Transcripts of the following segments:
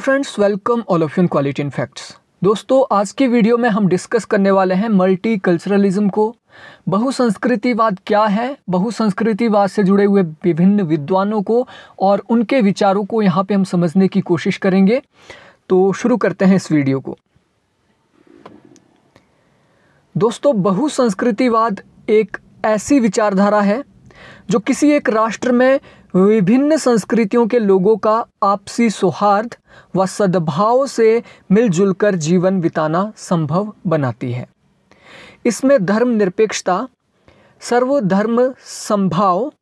friends welcome all of यून quality in facts दोस्तों आज की वीडियो में हम डिस्कस करने वाले हैं मल्टी कल्चरलिज्म को बहुसंस्कृतिवाद क्या है बहुसंस्कृतिवाद से जुड़े हुए विभिन्न विद्वानों को और उनके विचारों को यहाँ पे हम समझने की कोशिश करेंगे तो शुरू करते हैं इस वीडियो को दोस्तों बहुसंस्कृतिवाद एक ऐसी विचारधारा है जो किसी एक राष्ट्र में विभिन्न संस्कृतियों के लोगों का आपसी सौहार्द व सद्भाव से मिलजुल कर जीवन बिताना संभव बनाती है इसमें धर्म निरपेक्षता सर्वधर्म संभाव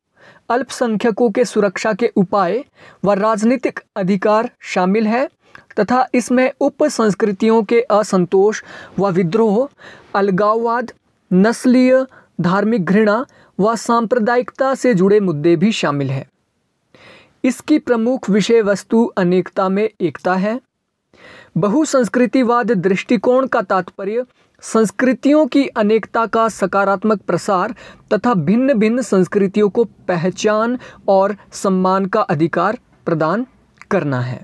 अल्पसंख्यकों के सुरक्षा के उपाय व राजनीतिक अधिकार शामिल है तथा इसमें उप संस्कृतियों के असंतोष व विद्रोह अलगाववाद नस्लीय धार्मिक घृणा व सांप्रदायिकता से जुड़े मुद्दे भी शामिल हैं इसकी प्रमुख विषय वस्तु अनेकता में एकता है बहुसंस्कृतिवाद दृष्टिकोण का तात्पर्य संस्कृतियों की अनेकता का सकारात्मक प्रसार तथा भिन्न भिन्न संस्कृतियों को पहचान और सम्मान का अधिकार प्रदान करना है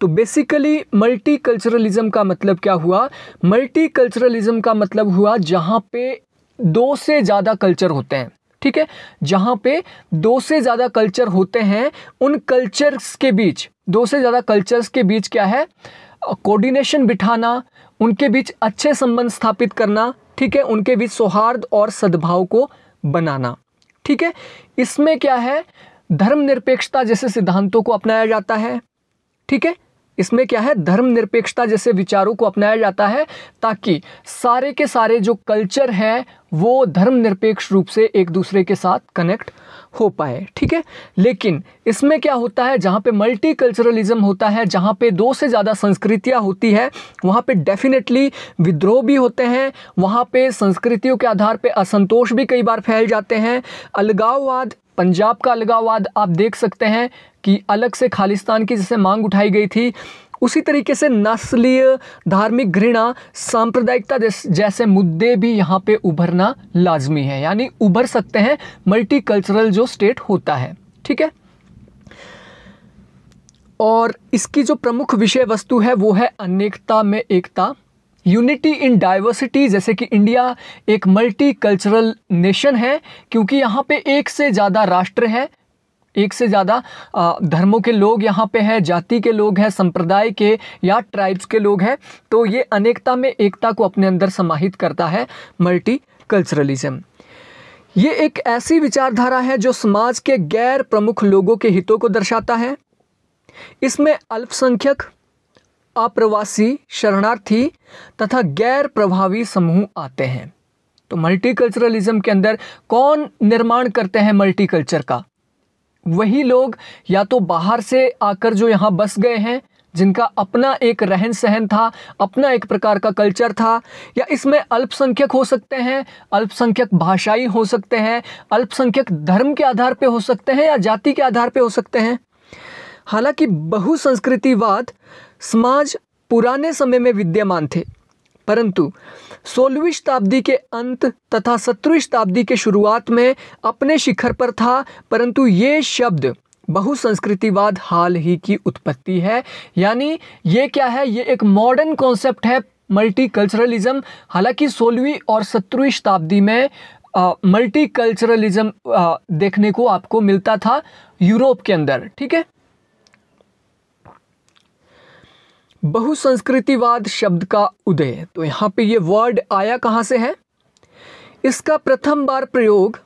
तो बेसिकली मल्टीकल्चरलिज्म का मतलब क्या हुआ मल्टीकल्चरलिज्म का मतलब हुआ जहाँ पे दो से ज़्यादा कल्चर होते हैं ठीक है जहाँ पे दो से ज़्यादा कल्चर होते हैं उन कल्चर्स के बीच दो से ज़्यादा कल्चर्स के बीच क्या है कोऑर्डिनेशन बिठाना उनके बीच अच्छे संबंध स्थापित करना ठीक है उनके बीच सौहार्द और सद्भाव को बनाना ठीक है इसमें क्या है धर्मनिरपेक्षता जैसे सिद्धांतों को अपनाया जाता है ठीक है इसमें क्या है धर्मनिरपेक्षता जैसे विचारों को अपनाया जाता है ताकि सारे के सारे जो कल्चर हैं वो धर्मनिरपेक्ष रूप से एक दूसरे के साथ कनेक्ट हो पाए ठीक है लेकिन इसमें क्या होता है जहाँ पे मल्टी कल्चरलिज्म होता है जहाँ पे दो से ज़्यादा संस्कृतियाँ होती है वहाँ पे डेफिनेटली विद्रोह भी होते हैं वहाँ पे संस्कृतियों के आधार पे असंतोष भी कई बार फैल जाते हैं अलगाववाद पंजाब का अलगाववाद आप देख सकते हैं कि अलग से खालिस्तान की जैसे मांग उठाई गई थी उसी तरीके से नस्लीय धार्मिक घृणा सांप्रदायिकता जैसे मुद्दे भी यहाँ पे उभरना लाजमी है यानी उभर सकते हैं मल्टीकल्चरल जो स्टेट होता है ठीक है और इसकी जो प्रमुख विषय वस्तु है वो है अनेकता में एकता यूनिटी इन डाइवर्सिटी जैसे कि इंडिया एक मल्टीकल्चरल नेशन है क्योंकि यहाँ पे एक से ज़्यादा राष्ट्र है एक से ज़्यादा धर्मों के लोग यहाँ पे हैं जाति के लोग हैं संप्रदाय के या ट्राइब्स के लोग हैं तो ये अनेकता में एकता को अपने अंदर समाहित करता है मल्टी कल्चरलिज्म ये एक ऐसी विचारधारा है जो समाज के गैर प्रमुख लोगों के हितों को दर्शाता है इसमें अल्पसंख्यक अप्रवासी शरणार्थी तथा गैर प्रभावी समूह आते हैं तो मल्टीकल्चरलिज्म के अंदर कौन निर्माण करते हैं मल्टीकल्चर का वही लोग या तो बाहर से आकर जो यहाँ बस गए हैं जिनका अपना एक रहन सहन था अपना एक प्रकार का कल्चर था या इसमें अल्पसंख्यक हो सकते हैं अल्पसंख्यक भाषाई हो सकते हैं अल्पसंख्यक धर्म के आधार पे हो सकते हैं या जाति के आधार पे हो सकते हैं हालांकि बहुसंस्कृतिवाद समाज पुराने समय में विद्यमान थे परंतु सोलहवीं शताब्दी के अंत तथा सत्रहवीं शताब्दी के शुरुआत में अपने शिखर पर था परंतु ये शब्द बहुसंस्कृतिवाद हाल ही की उत्पत्ति है यानी ये क्या है ये एक मॉडर्न कॉन्सेप्ट है मल्टी हालांकि सोलहवीं और सत्रहवीं शताब्दी में मल्टी देखने को आपको मिलता था यूरोप के अंदर ठीक है बहुसंस्कृतिवाद शब्द का उदय तो यहाँ पे ये वर्ड आया कहाँ से है इसका प्रथम बार प्रयोग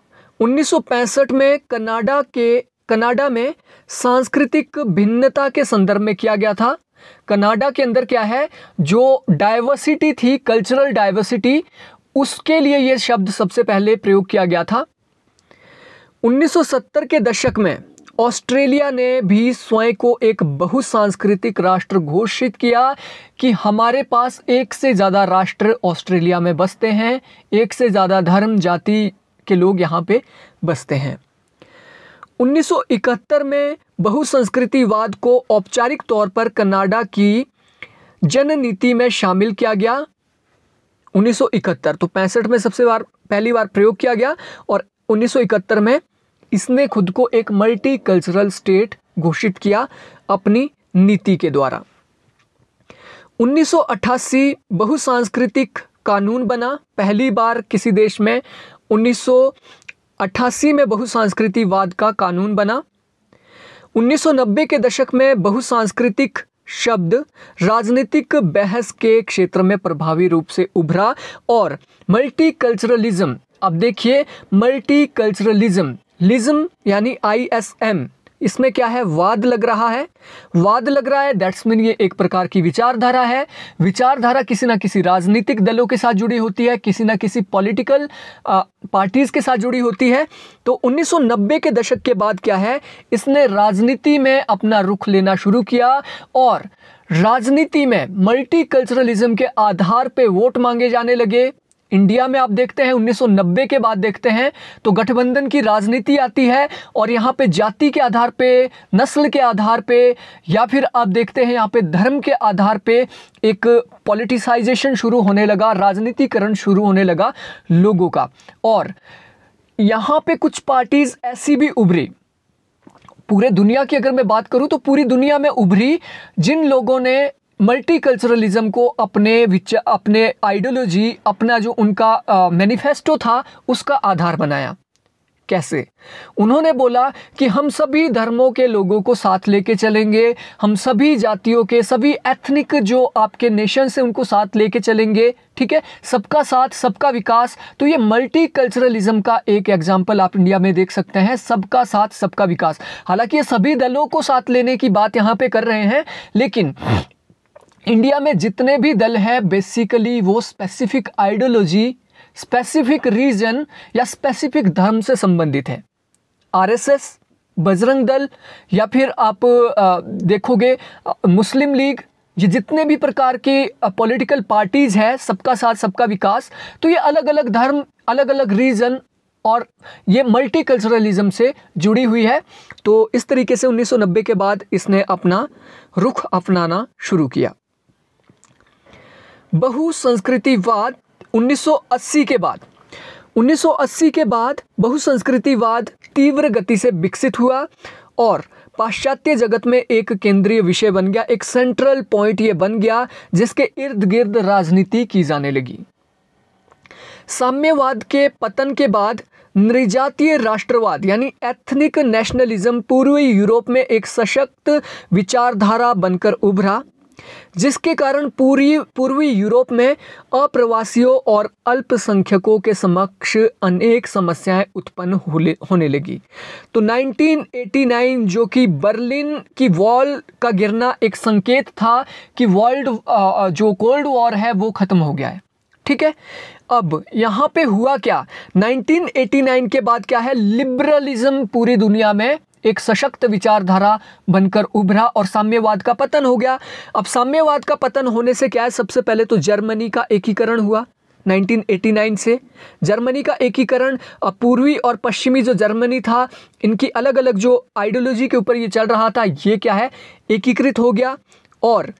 1965 में कनाडा के कनाडा में सांस्कृतिक भिन्नता के संदर्भ में किया गया था कनाडा के अंदर क्या है जो डाइवर्सिटी थी कल्चरल डाइवर्सिटी उसके लिए ये शब्द सबसे पहले प्रयोग किया गया था 1970 के दशक में ऑस्ट्रेलिया ने भी स्वयं को एक बहुसांस्कृतिक राष्ट्र घोषित किया कि हमारे पास एक से ज़्यादा राष्ट्र ऑस्ट्रेलिया में बसते हैं एक से ज़्यादा धर्म जाति के लोग यहाँ पे बसते हैं 1971 में बहुसंस्कृतिवाद को औपचारिक तौर पर कनाडा की जन नीति में शामिल किया गया 1971 तो पैंसठ में सबसे बार पहली बार प्रयोग किया गया और 1971 में इसने खुद को एक मल्टी कल्चरल स्टेट घोषित किया अपनी नीति के द्वारा 1988 बहुसांस्कृतिक कानून बना पहली बार किसी देश में 1988 में बहुसांस्कृतिवाद का कानून बना 1990 के दशक में बहुसांस्कृतिक शब्द राजनीतिक बहस के क्षेत्र में प्रभावी रूप से उभरा और मल्टीकल्चरलिज्म अब देखिए मल्टीकल्चरलिज्म लिज्म यानी आई एस एम इसमें क्या है वाद लग रहा है वाद लग रहा है दैट्स मीन ये एक प्रकार की विचारधारा है विचारधारा किसी ना किसी राजनीतिक दलों के साथ जुड़ी होती है किसी ना किसी पॉलिटिकल पार्टीज़ के साथ जुड़ी होती है तो 1990 के दशक के बाद क्या है इसने राजनीति में अपना रुख लेना शुरू किया और राजनीति में मल्टीकल्चरलिज्म के आधार पे वोट मांगे जाने लगे इंडिया में आप देखते हैं 1990 के बाद देखते हैं तो गठबंधन की राजनीति आती है और यहाँ पे जाति के आधार पे नस्ल के आधार पे या फिर आप देखते हैं यहाँ पे धर्म के आधार पे एक पॉलिटिसाइजेशन शुरू होने लगा राजनीतिकरण शुरू होने लगा लोगों का और यहाँ पे कुछ पार्टीज़ ऐसी भी उभरी पूरे दुनिया की अगर मैं बात करूं तो पूरी दुनिया में उभरी जिन लोगों ने मल्टीकल्चरलिज्म को अपने विचार अपने आइडियोलॉजी अपना जो उनका मैनिफेस्टो था उसका आधार बनाया कैसे उन्होंने बोला कि हम सभी धर्मों के लोगों को साथ लेके चलेंगे हम सभी जातियों के सभी एथनिक जो आपके नेशन से उनको साथ लेके चलेंगे ठीक है सबका साथ सबका विकास तो ये मल्टी कल्चरलिज्म का एक एग्जाम्पल आप इंडिया में देख सकते हैं सबका साथ सबका विकास हालांकि ये सभी दलों को साथ लेने की बात यहाँ पे कर रहे हैं लेकिन इंडिया में जितने भी दल हैं बेसिकली वो स्पेसिफिक आइडियोलॉजी स्पेसिफिक रीजन या स्पेसिफिक धर्म से संबंधित है आरएसएस बजरंग दल या फिर आप देखोगे मुस्लिम लीग ये जितने भी प्रकार के पॉलिटिकल पार्टीज़ हैं सबका साथ सबका विकास तो ये अलग अलग धर्म अलग अलग रीजन और ये मल्टी कल्चरलिज़म से जुड़ी हुई है तो इस तरीके से 1990 के बाद इसने अपना रुख अपनाना शुरू किया बहुसंस्कृतिवाद 1980 के बाद 1980 के बाद बहुसंस्कृतिवाद तीव्र गति से विकसित हुआ और पाश्चात्य जगत में एक केंद्रीय विषय बन गया एक सेंट्रल पॉइंट ये बन गया जिसके इर्द गिर्द राजनीति की जाने लगी साम्यवाद के पतन के बाद निर्जातीय राष्ट्रवाद यानी एथनिक नेशनलिज्म पूर्वी यूरोप में एक सशक्त विचारधारा बनकर उभरा जिसके कारण पूरी पूर्वी यूरोप में अप्रवासियों और अल्पसंख्यकों के समक्ष अनेक समस्याएं उत्पन्न होने लगी तो 1989 जो कि बर्लिन की वॉल का गिरना एक संकेत था कि वर्ल्ड जो कोल्ड वॉर है वो ख़त्म हो गया है ठीक है अब यहाँ पे हुआ क्या 1989 के बाद क्या है लिबरलिज्म पूरी दुनिया में एक सशक्त विचारधारा बनकर उभरा और साम्यवाद का पतन हो गया अब साम्यवाद का पतन होने से क्या है सबसे पहले तो जर्मनी का एकीकरण हुआ 1989 से जर्मनी का एकीकरण पूर्वी और पश्चिमी जो जर्मनी था इनकी अलग अलग जो आइडियोलॉजी के ऊपर ये चल रहा था ये क्या है एकीकृत हो गया और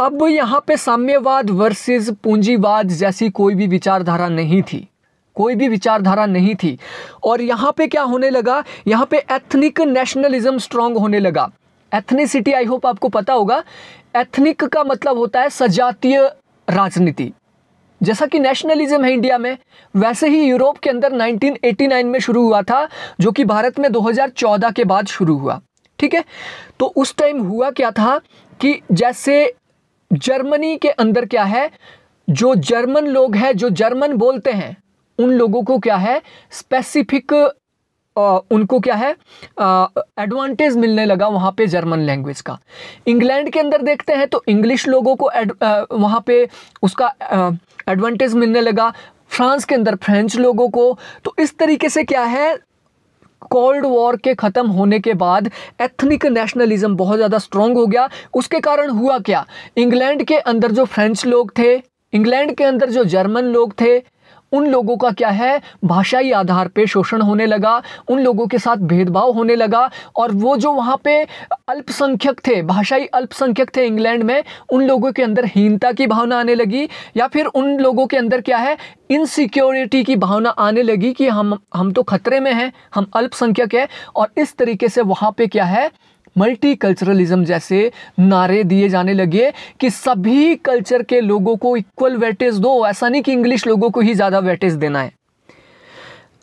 अब यहाँ पे साम्यवाद वर्सेस पूंजीवाद जैसी कोई भी विचारधारा नहीं थी कोई भी विचारधारा नहीं थी और यहाँ पे क्या होने लगा यहाँ पे एथनिक नेशनलिज्म स्ट्रांग होने लगा एथनिसिटी आई होप आपको पता होगा एथनिक का मतलब होता है सजातीय राजनीति जैसा कि नेशनलिज्म है इंडिया में वैसे ही यूरोप के अंदर 1989 में शुरू हुआ था जो कि भारत में 2014 के बाद शुरू हुआ ठीक है तो उस टाइम हुआ क्या था कि जैसे जर्मनी के अंदर क्या है जो जर्मन लोग हैं जो जर्मन बोलते हैं उन लोगों को क्या है स्पेसिफिक उनको क्या है एडवांटेज मिलने लगा वहाँ पे जर्मन लैंग्वेज का इंग्लैंड के अंदर देखते हैं तो इंग्लिश लोगों को वहाँ पे उसका एडवांटेज मिलने लगा फ्रांस के अंदर फ्रेंच लोगों को तो इस तरीके से क्या है कोल्ड वॉर के ख़त्म होने के बाद एथनिक नेशनलिज्म बहुत ज़्यादा स्ट्रॉन्ग हो गया उसके कारण हुआ क्या इंग्लैंड के अंदर जो फ्रेंच लोग थे इंग्लैंड के अंदर जो जर्मन लोग थे उन लोगों का क्या है भाषाई आधार पे शोषण होने लगा उन लोगों के साथ भेदभाव होने लगा और वो जो वहाँ पे अल्पसंख्यक थे भाषाई अल्पसंख्यक थे इंग्लैंड में उन लोगों के अंदर हीनता की भावना आने लगी या फिर उन लोगों के अंदर क्या है इनसिक्योरिटी की भावना आने लगी कि हम हम तो खतरे में हैं हम अल्पसंख्यक हैं और इस तरीके से वहाँ पर क्या है मल्टीकल्चरलिज्म जैसे नारे दिए जाने लगे कि सभी कल्चर के लोगों को इक्वल वेटेज दो ऐसा नहीं कि इंग्लिश लोगों को ही ज़्यादा वेटेज देना है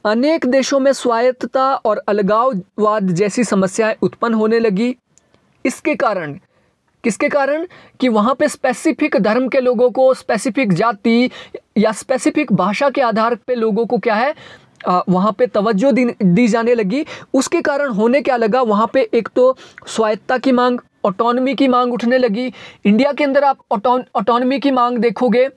अनेक देशों में स्वायत्तता और अलगाववाद जैसी समस्याएं उत्पन्न होने लगी इसके कारण किसके कारण कि वहाँ पे स्पेसिफिक धर्म के लोगों को स्पेसिफिक जाति या स्पेसिफिक भाषा के आधार पे लोगों को क्या है वहाँ पे तवज्जो दी दी जाने लगी उसके कारण होने क्या लगा वहाँ पे एक तो स्वायत्ता की मांग ऑटोनमी की मांग उठने लगी इंडिया के अंदर आप ऑटोनमी की मांग देखोगे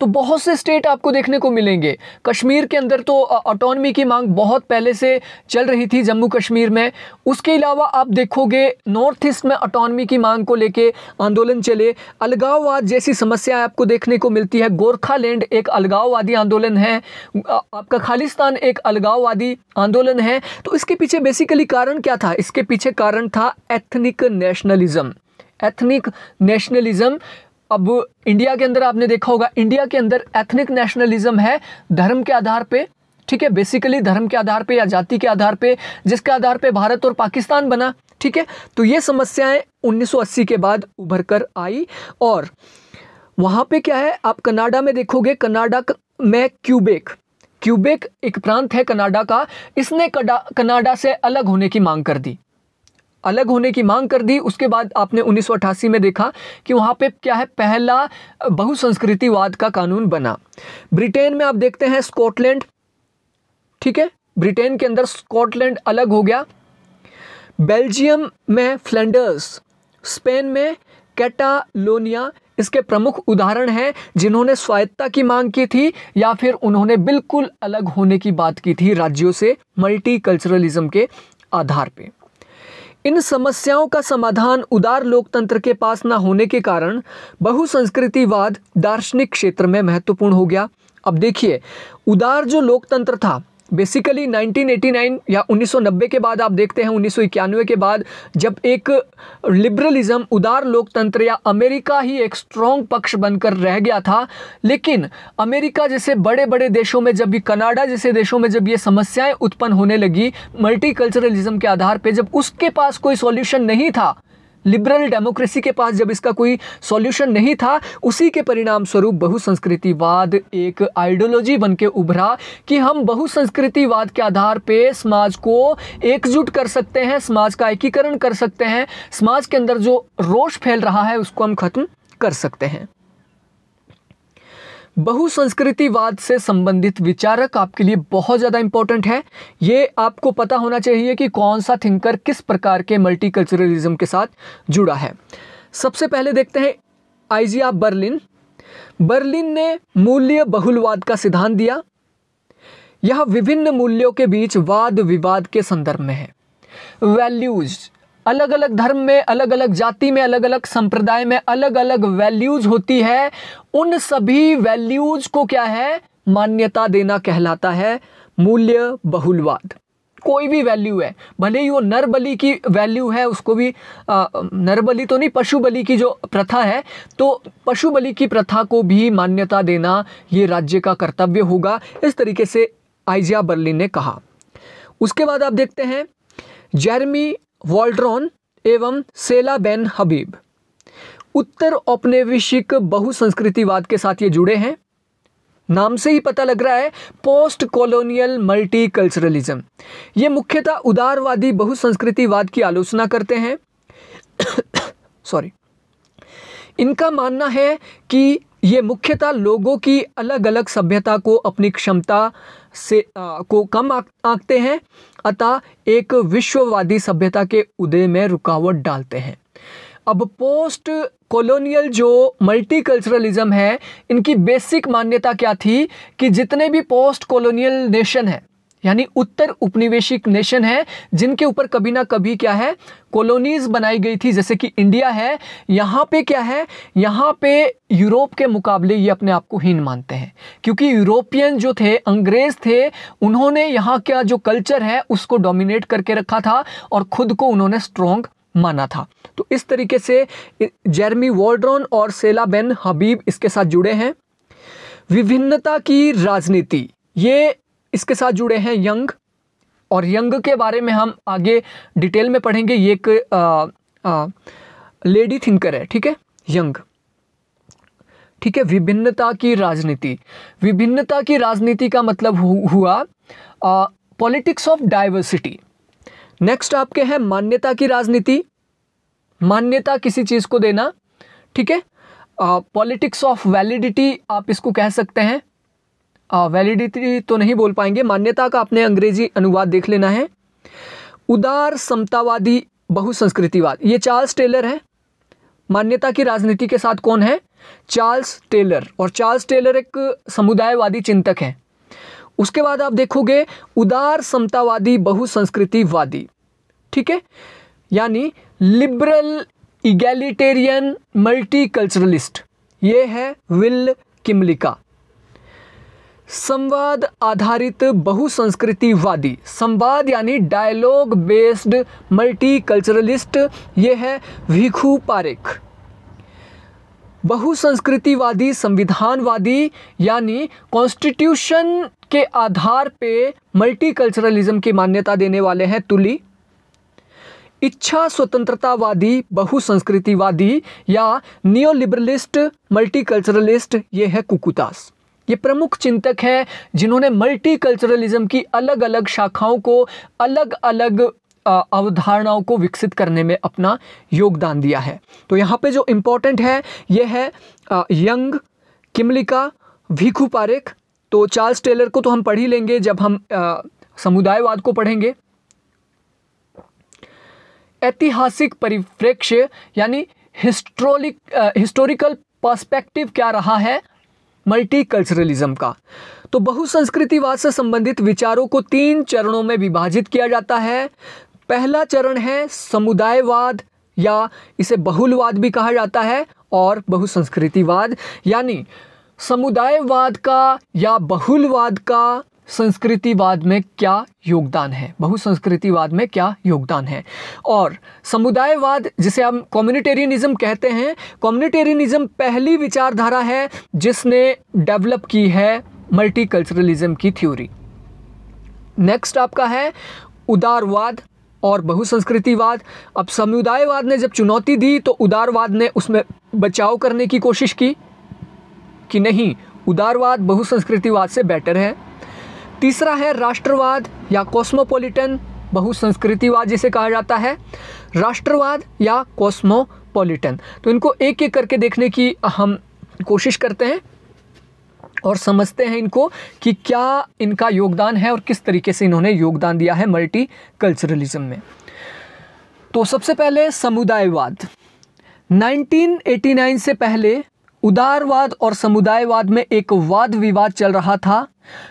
तो बहुत से स्टेट आपको देखने को मिलेंगे कश्मीर के अंदर तो ऑटोनमी की मांग बहुत पहले से चल रही थी जम्मू कश्मीर में उसके अलावा आप देखोगे नॉर्थ ईस्ट में ऑटोनमी की मांग को लेके आंदोलन चले अलगाववाद जैसी समस्याएं आपको देखने को मिलती है गोरखालैंड एक अलगाववादी आंदोलन है आपका खालिस्तान एक अलगाववादी आंदोलन है तो इसके पीछे बेसिकली कारण क्या था इसके पीछे कारण था एथनिक नेशनलिज्म एथनिक नेशनलिज्म अब इंडिया के अंदर आपने देखा होगा इंडिया के अंदर एथनिक नेशनलिज्म है धर्म के आधार पे ठीक है बेसिकली धर्म के आधार पे या जाति के आधार पे जिसके आधार पे भारत और पाकिस्तान बना ठीक है तो ये समस्याएं 1980 के बाद उभर कर आई और वहाँ पे क्या है आप कनाडा में देखोगे कनाडा में क्यूबेक क्यूबेक एक प्रांत है कनाडा का इसने कनाडा से अलग होने की मांग कर दी अलग होने की मांग कर दी उसके बाद आपने उन्नीस में देखा कि वहाँ पे क्या है पहला बहुसंस्कृतिवाद का कानून बना ब्रिटेन में आप देखते हैं स्कॉटलैंड ठीक है ब्रिटेन के अंदर स्कॉटलैंड अलग हो गया बेल्जियम में फ्लैंडर्स स्पेन में कैटालोनिया इसके प्रमुख उदाहरण हैं जिन्होंने स्वायत्ता की मांग की थी या फिर उन्होंने बिल्कुल अलग होने की बात की थी राज्यों से मल्टीकल्चरलिज्म के आधार पर इन समस्याओं का समाधान उदार लोकतंत्र के पास न होने के कारण बहुसंस्कृतिवाद दार्शनिक क्षेत्र में महत्वपूर्ण हो गया अब देखिए उदार जो लोकतंत्र था बेसिकली 1989 या 1990 के बाद आप देखते हैं उन्नीस के बाद जब एक लिबरलिज्म उदार लोकतंत्र या अमेरिका ही एक स्ट्रॉन्ग पक्ष बनकर रह गया था लेकिन अमेरिका जैसे बड़े बड़े देशों में जब भी कनाडा जैसे देशों में जब ये समस्याएं उत्पन्न होने लगी मल्टीकल्चरलिज्म के आधार पर जब उसके पास कोई सॉल्यूशन नहीं था लिबरल डेमोक्रेसी के पास जब इसका कोई सॉल्यूशन नहीं था उसी के परिणाम स्वरूप बहुसंस्कृतिवाद एक आइडियोलॉजी बन के उभरा कि हम बहुसंस्कृतिवाद के आधार पे समाज को एकजुट कर सकते हैं समाज का एकीकरण कर सकते हैं समाज के अंदर जो रोष फैल रहा है उसको हम खत्म कर सकते हैं बहुसंस्कृतिवाद से संबंधित विचारक आपके लिए बहुत ज़्यादा इंपॉर्टेंट है ये आपको पता होना चाहिए कि कौन सा थिंकर किस प्रकार के मल्टीकल्चरलिज्म के साथ जुड़ा है सबसे पहले देखते हैं आइजिया बर्लिन बर्लिन ने मूल्य बहुलवाद का सिद्धांत दिया यह विभिन्न मूल्यों के बीच वाद विवाद के संदर्भ में है वैल्यूज अलग अलग धर्म में अलग अलग जाति में अलग अलग संप्रदाय में अलग अलग वैल्यूज होती है उन सभी वैल्यूज को क्या है मान्यता देना कहलाता है मूल्य बहुलवाद कोई भी वैल्यू है भले ही वो नर बलि की वैल्यू है उसको भी नरबली नर बलि तो नहीं पशु बलि की जो प्रथा है तो पशु बलि की प्रथा को भी मान्यता देना ये राज्य का कर्तव्य होगा इस तरीके से आइजिया बर्लिन ने कहा उसके बाद आप देखते हैं जैरमी वॉल्ड्रॉन एवं सेला बेन हबीब उत्तर औपनिवेशिक बहुसंस्कृतिवाद के साथ ये जुड़े हैं नाम से ही पता लग रहा है पोस्ट कॉलोनियल मल्टी कल्चरलिज्म ये मुख्यतः उदारवादी बहुसंस्कृतिवाद की आलोचना करते हैं सॉरी इनका मानना है कि ये मुख्यतः लोगों की अलग अलग सभ्यता को अपनी क्षमता से आ, को कम आंकते हैं अतः एक विश्ववादी सभ्यता के उदय में रुकावट डालते हैं अब पोस्ट कॉलोनियल जो मल्टीकल्चरलिज्म है इनकी बेसिक मान्यता क्या थी कि जितने भी पोस्ट कॉलोनियल नेशन है यानी उत्तर उपनिवेशिक नेशन है जिनके ऊपर कभी ना कभी क्या है कॉलोनीज बनाई गई थी जैसे कि इंडिया है यहाँ पे क्या है यहाँ पे यूरोप के मुकाबले ये अपने आप को हीन मानते हैं क्योंकि यूरोपियन जो थे अंग्रेज थे उन्होंने यहाँ का जो कल्चर है उसको डोमिनेट करके रखा था और खुद को उन्होंने स्ट्रोंग माना था तो इस तरीके से जेरमी वॉल्ड्रॉन और सेला बेन हबीब इसके साथ जुड़े हैं विभिन्नता की राजनीति ये इसके साथ जुड़े हैं यंग और यंग के बारे में हम आगे डिटेल में पढ़ेंगे ये एक लेडी थिंकर है ठीक है यंग ठीक है विभिन्नता की राजनीति विभिन्नता की राजनीति का मतलब हु, हुआ पॉलिटिक्स ऑफ डाइवर्सिटी नेक्स्ट आपके हैं मान्यता की राजनीति मान्यता किसी चीज़ को देना ठीक है पॉलिटिक्स ऑफ वैलिडिटी आप इसको कह सकते हैं वैलिडिटी तो नहीं बोल पाएंगे मान्यता का अपने अंग्रेजी अनुवाद देख लेना है उदार समतावादी बहुसंस्कृतिवाद ये चार्ल्स टेलर है मान्यता की राजनीति के साथ कौन है चार्ल्स टेलर और चार्ल्स टेलर एक समुदायवादी चिंतक हैं उसके बाद आप देखोगे उदार समतावादी बहुसंस्कृतिवादी ठीक है यानी लिबरल मल्टी मल्टीकल्चरलिस्ट ये है विल किमलिका संवाद आधारित बहुसंस्कृतिवादी संवाद यानी डायलॉग बेस्ड मल्टीकल्चरलिस्ट ये है भिखू पारेख बहुसंस्कृतिवादी संविधानवादी यानी कॉन्स्टिट्यूशन के आधार पे मल्टीकल्चरलिज्म की मान्यता देने वाले हैं तुली इच्छा स्वतंत्रतावादी बहुसंस्कृतिवादी या नियोलिबरलिस्ट मल्टीकल्चरलिस्ट ये है कुकुतास ये प्रमुख चिंतक हैं जिन्होंने मल्टी कल्चरलिज्म की अलग अलग शाखाओं को अलग अलग अवधारणाओं को विकसित करने में अपना योगदान दिया है तो यहाँ पे जो इम्पोर्टेंट है ये है यंग किमलिका भीखू पारेख तो चार्ल्स टेलर को तो हम पढ़ ही लेंगे जब हम समुदायवाद को पढ़ेंगे ऐतिहासिक परिप्रेक्ष्य यानी हिस्ट्रोलिक हिस्टोरिकल पर्सपेक्टिव क्या रहा है मल्टीकल्चरलिज्म का तो बहुसंस्कृतिवाद से संबंधित विचारों को तीन चरणों में विभाजित किया जाता है पहला चरण है समुदायवाद या इसे बहुलवाद भी कहा जाता है और बहुसंस्कृतिवाद यानी समुदायवाद का या बहुलवाद का संस्कृतिवाद में क्या योगदान है बहुसंस्कृतिवाद में क्या योगदान है और समुदायवाद जिसे हम कम्युनिटेरियनिज्म कहते हैं कम्युनिटेरियनिज्म पहली विचारधारा है जिसने डेवलप की है मल्टीकल्चरलिज्म की थ्योरी नेक्स्ट आपका है उदारवाद और बहुसंस्कृतिवाद अब समुदायवाद ने जब चुनौती दी तो उदारवाद ने उसमें बचाव करने की कोशिश की कि नहीं उदारवाद बहुसंस्कृतिवाद से बेटर है तीसरा है राष्ट्रवाद या कॉस्मोपॉलिटन बहुसंस्कृतिवाद जिसे कहा जाता है राष्ट्रवाद या कॉस्मोपॉलिटन तो इनको एक एक करके देखने की हम कोशिश करते हैं और समझते हैं इनको कि क्या इनका योगदान है और किस तरीके से इन्होंने योगदान दिया है मल्टी कल्चरलिज्म में तो सबसे पहले समुदायवाद 1989 से पहले उदारवाद और समुदायवाद में एक वाद विवाद चल रहा था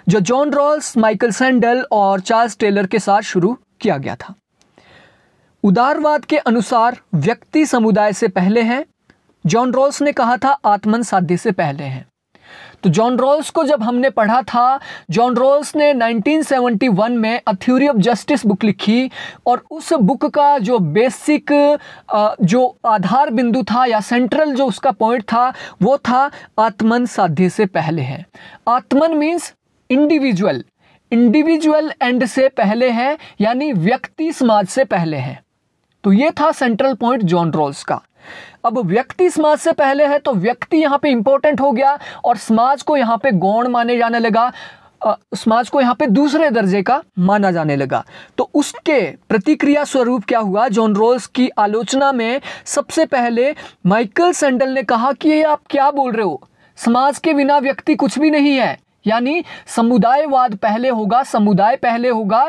जो जॉन रॉल्स माइकल सैंडल और चार्ल्स टेलर के साथ शुरू किया गया था उदारवाद के अनुसार व्यक्ति समुदाय से पहले हैं जॉन रॉल्स ने कहा था आत्मन साध्य से पहले हैं तो जॉन रोल्स को जब हमने पढ़ा था जॉन रोल्स ने 1971 में a theory of justice book लिखी और उस बुक का जो बेसिक जो आधार बिंदु था या सेंट्रल जो उसका पॉइंट था वो था आत्मन साध्य से पहले है आत्मन मीन्स इंडिविजुअल इंडिविजुअल एंड से पहले है यानी व्यक्ति समाज से पहले है तो ये था सेंट्रल पॉइंट जॉन रोल्स का अब व्यक्ति समाज से पहले है तो व्यक्ति यहां पे इंपॉर्टेंट हो गया और समाज को यहां पे गौण माने जाने लगा समाज को यहां पे दूसरे दर्जे का माना जाने लगा तो उसके प्रतिक्रिया स्वरूप क्या हुआ जॉन रोल्स की आलोचना में सबसे पहले माइकल सेंडल ने कहा कि ये आप क्या बोल रहे हो समाज के बिना व्यक्ति कुछ भी नहीं है यानी समुदायवाद पहले होगा समुदाय पहले होगा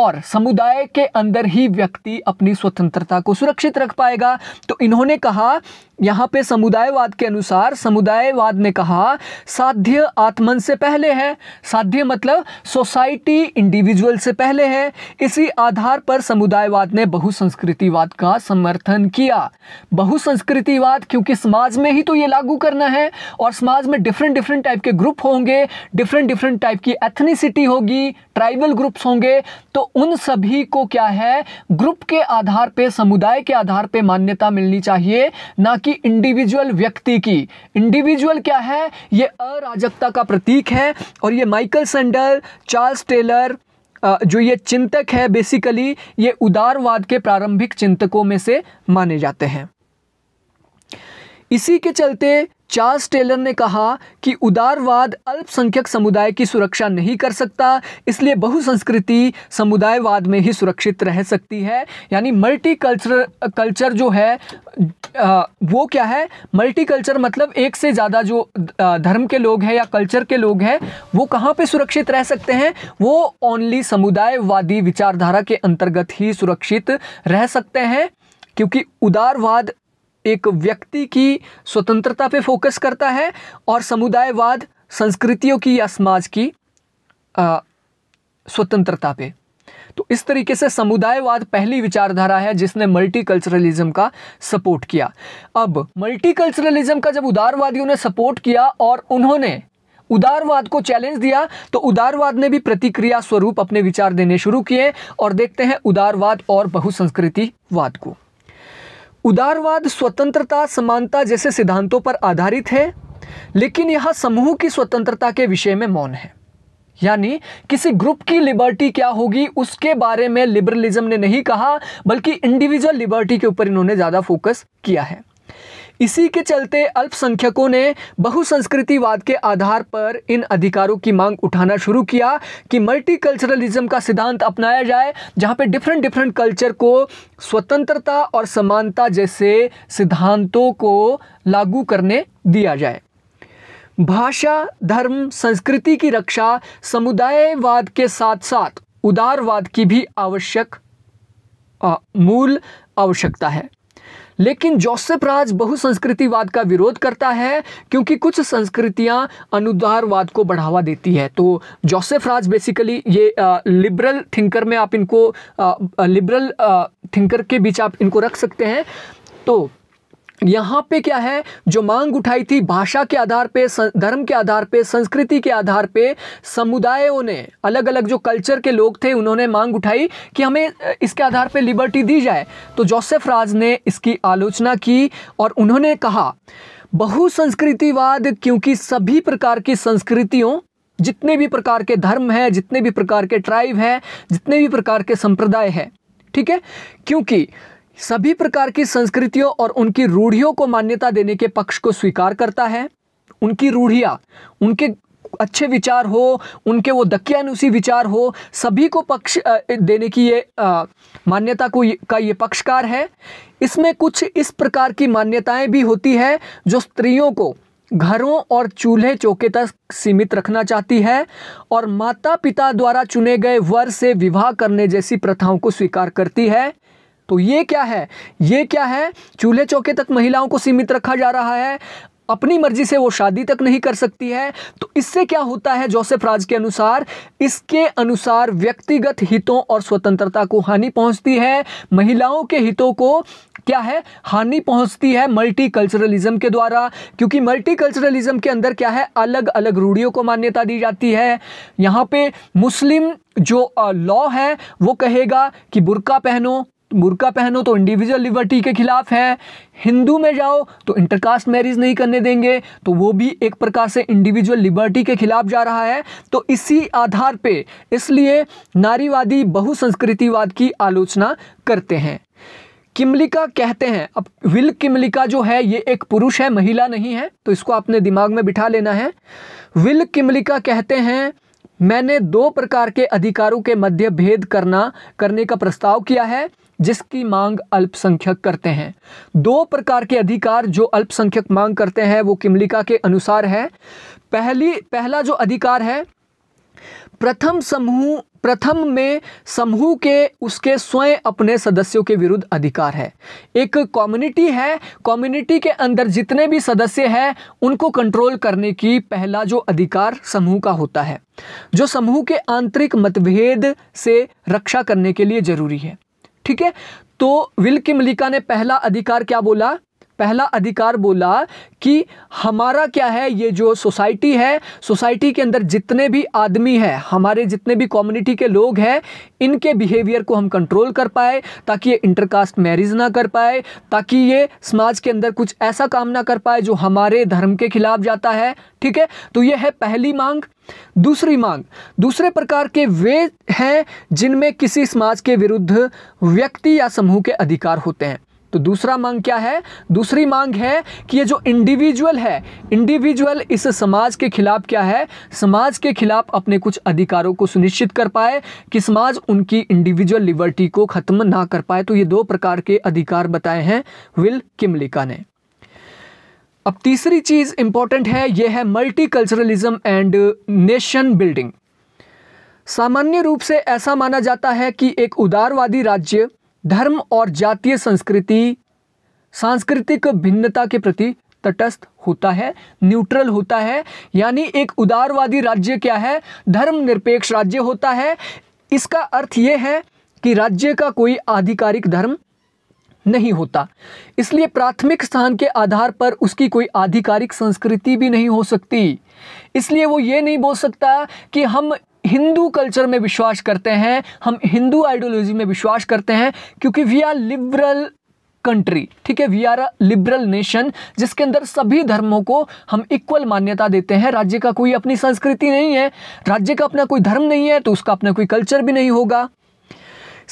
और समुदाय के अंदर ही व्यक्ति अपनी स्वतंत्रता को सुरक्षित रख पाएगा तो इन्होंने कहा यहाँ पे समुदायवाद के अनुसार समुदायवाद ने कहा साध्य आत्मन से पहले है साध्य मतलब सोसाइटी इंडिविजुअल से पहले है इसी आधार पर समुदायवाद ने बहुसंस्कृतिवाद का समर्थन किया बहुसंस्कृतिवाद क्योंकि समाज में ही तो ये लागू करना है और समाज में डिफरेंट डिफरेंट टाइप के ग्रुप होंगे डिफरेंट डिफरेंट टाइप की एथनिसिटी होगी ट्राइबल ग्रुप्स होंगे तो उन सभी को क्या है ग्रुप के आधार पे समुदाय के आधार पे मान्यता मिलनी चाहिए ना कि इंडिविजुअल व्यक्ति की इंडिविजुअल क्या है ये अराजकता का प्रतीक है और ये माइकल सेंडल चार्ल्स टेलर जो ये चिंतक है बेसिकली ये उदारवाद के प्रारंभिक चिंतकों में से माने जाते हैं इसी के चलते चार्ल्स टेलर ने कहा कि उदारवाद अल्पसंख्यक समुदाय की सुरक्षा नहीं कर सकता इसलिए बहुसंस्कृति समुदायवाद में ही सुरक्षित रह सकती है यानी मल्टी कल्चर कल्चर जो है वो क्या है मल्टी कल्चर मतलब एक से ज़्यादा जो धर्म के लोग हैं या कल्चर के लोग हैं वो कहाँ पे सुरक्षित रह सकते हैं वो ओनली समुदायवादी विचारधारा के अंतर्गत ही सुरक्षित रह सकते हैं क्योंकि उदारवाद एक व्यक्ति की स्वतंत्रता पे फोकस करता है और समुदायवाद संस्कृतियों की या समाज की आ, स्वतंत्रता पे तो इस तरीके से समुदायवाद पहली विचारधारा है जिसने मल्टीकल्चरलिज्म का सपोर्ट किया अब मल्टीकल्चरलिज्म का जब उदारवादियों ने सपोर्ट किया और उन्होंने उदारवाद को चैलेंज दिया तो उदारवाद ने भी प्रतिक्रिया स्वरूप अपने विचार देने शुरू किए और देखते हैं उदारवाद और बहुसंस्कृतिवाद को उदारवाद स्वतंत्रता समानता जैसे सिद्धांतों पर आधारित है लेकिन यह समूह की स्वतंत्रता के विषय में मौन है यानी किसी ग्रुप की लिबर्टी क्या होगी उसके बारे में लिबरलिज्म ने नहीं कहा बल्कि इंडिविजुअल लिबर्टी के ऊपर इन्होंने ज़्यादा फोकस किया है इसी के चलते अल्पसंख्यकों ने बहुसंस्कृतिवाद के आधार पर इन अधिकारों की मांग उठाना शुरू किया कि मल्टीकल्चरलिज्म का सिद्धांत अपनाया जाए जहाँ पे डिफरेंट डिफरेंट कल्चर को स्वतंत्रता और समानता जैसे सिद्धांतों को लागू करने दिया जाए भाषा धर्म संस्कृति की रक्षा समुदायवाद के साथ साथ उदारवाद की भी आवश्यक आ, मूल आवश्यकता है लेकिन जोसेफ राज बहुसंस्कृतिवाद का विरोध करता है क्योंकि कुछ संस्कृतियां अनुदारवाद को बढ़ावा देती है तो जोसेफ राज बेसिकली ये लिबरल थिंकर में आप इनको लिबरल थिंकर के बीच आप इनको रख सकते हैं तो यहाँ पे क्या है जो मांग उठाई थी भाषा के आधार पे धर्म के आधार पे संस्कृति के आधार पे समुदायों ने अलग अलग जो कल्चर के लोग थे उन्होंने मांग उठाई कि हमें इसके आधार पे लिबर्टी दी जाए तो जोसेफ राज ने इसकी आलोचना की और उन्होंने कहा बहुसंस्कृतिवाद क्योंकि सभी प्रकार की संस्कृतियों जितने भी प्रकार के धर्म हैं जितने भी प्रकार के ट्राइब हैं जितने भी प्रकार के संप्रदाय हैं ठीक है क्योंकि सभी प्रकार की संस्कृतियों और उनकी रूढ़ियों को मान्यता देने के पक्ष को स्वीकार करता है उनकी रूढ़ियाँ उनके अच्छे विचार हो उनके वो दक्यानुसी विचार हो सभी को पक्ष देने की ये आ, मान्यता को ये, का ये पक्षकार है इसमें कुछ इस प्रकार की मान्यताएं भी होती है जो स्त्रियों को घरों और चूल्हे चौके तक सीमित रखना चाहती है और माता पिता द्वारा चुने गए वर से विवाह करने जैसी प्रथाओं को स्वीकार करती है तो ये क्या है ये क्या है चूल्हे चौके तक महिलाओं को सीमित रखा जा रहा है अपनी मर्जी से वो शादी तक नहीं कर सकती है तो इससे क्या होता है जोसेफ राज के अनुसार इसके अनुसार व्यक्तिगत हितों और स्वतंत्रता को हानि पहुंचती है महिलाओं के हितों को क्या है हानि पहुंचती है मल्टी कल्चरलिज्म के द्वारा क्योंकि मल्टी कल्चरलिज्म के अंदर क्या है अलग अलग रूढ़ियों को मान्यता दी जाती है यहाँ पे मुस्लिम जो लॉ है वो कहेगा कि बुरका पहनो बुरका पहनो तो इंडिविजुअल लिबर्टी के खिलाफ है हिंदू में जाओ तो इंटरकास्ट मैरिज नहीं करने देंगे तो वो भी एक प्रकार से इंडिविजुअल लिबर्टी के खिलाफ जा रहा है तो इसी आधार पे इसलिए नारीवादी बहुसंस्कृतिवाद की आलोचना करते हैं किमलिका कहते हैं अब विल किमलिका जो है ये एक पुरुष है महिला नहीं है तो इसको अपने दिमाग में बिठा लेना है विल किमलिका कहते हैं मैंने दो प्रकार के अधिकारों के मध्य भेद करना करने का प्रस्ताव किया है जिसकी मांग अल्पसंख्यक करते हैं दो प्रकार के अधिकार जो अल्पसंख्यक मांग करते हैं वो किमलिका के अनुसार है पहली पहला जो अधिकार है प्रथम समूह प्रथम में समूह के उसके स्वयं अपने सदस्यों के विरुद्ध अधिकार है एक कम्युनिटी है कम्युनिटी के अंदर जितने भी सदस्य हैं उनको कंट्रोल करने की पहला जो अधिकार समूह का होता है जो समूह के आंतरिक मतभेद से रक्षा करने के लिए जरूरी है ठीक है तो विल की मलिका ने पहला अधिकार क्या बोला पहला अधिकार बोला कि हमारा क्या है ये जो सोसाइटी है सोसाइटी के अंदर जितने भी आदमी हैं हमारे जितने भी कम्युनिटी के लोग हैं इनके बिहेवियर को हम कंट्रोल कर पाए ताकि ये इंटरकास्ट मैरिज ना कर पाए ताकि ये समाज के अंदर कुछ ऐसा काम ना कर पाए जो हमारे धर्म के खिलाफ जाता है ठीक है तो ये है पहली मांग दूसरी मांग दूसरे प्रकार के वे हैं जिनमें किसी समाज के विरुद्ध व्यक्ति या समूह के अधिकार होते हैं तो दूसरा मांग क्या है दूसरी मांग है कि ये जो इंडिविजुअल है इंडिविजुअल इस समाज के खिलाफ क्या है समाज के खिलाफ अपने कुछ अधिकारों को सुनिश्चित कर पाए कि समाज उनकी इंडिविजुअल लिबर्टी को ख़त्म ना कर पाए तो ये दो प्रकार के अधिकार बताए हैं विल किमलिका ने अब तीसरी चीज़ इंपॉर्टेंट है यह है multiculturalism and nation building सामान्य रूप से ऐसा माना जाता है कि एक उदारवादी राज्य धर्म और जातीय संस्कृति सांस्कृतिक भिन्नता के प्रति तटस्थ होता है न्यूट्रल होता है यानी एक उदारवादी राज्य क्या है धर्मनिरपेक्ष राज्य होता है इसका अर्थ यह है कि राज्य का कोई आधिकारिक धर्म नहीं होता इसलिए प्राथमिक स्थान के आधार पर उसकी कोई आधिकारिक संस्कृति भी नहीं हो सकती इसलिए वो ये नहीं बोल सकता कि हम हिंदू कल्चर में विश्वास करते हैं हम हिंदू आइडियोलॉजी में विश्वास करते हैं क्योंकि वी आर लिबरल कंट्री ठीक है we are a liberal nation जिसके अंदर सभी धर्मों को हम इक्वल मान्यता देते हैं राज्य का कोई अपनी संस्कृति नहीं है राज्य का अपना कोई धर्म नहीं है तो उसका अपना कोई कल्चर भी नहीं होगा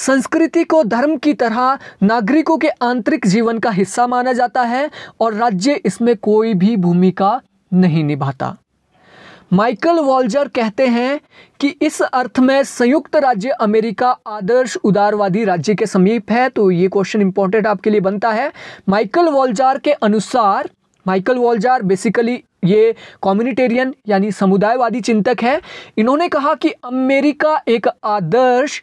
संस्कृति को धर्म की तरह नागरिकों के आंतरिक जीवन का हिस्सा माना जाता है और राज्य इसमें कोई भी भूमिका नहीं निभाता माइकल वॉल्जर कहते हैं कि इस अर्थ में संयुक्त राज्य अमेरिका आदर्श उदारवादी राज्य के समीप है तो ये क्वेश्चन इंपॉर्टेंट आपके लिए बनता है माइकल वॉल्जार के अनुसार माइकल वॉल्जार बेसिकली ये कॉम्युनिटेरियन यानी समुदायवादी चिंतक है इन्होंने कहा कि अमेरिका एक आदर्श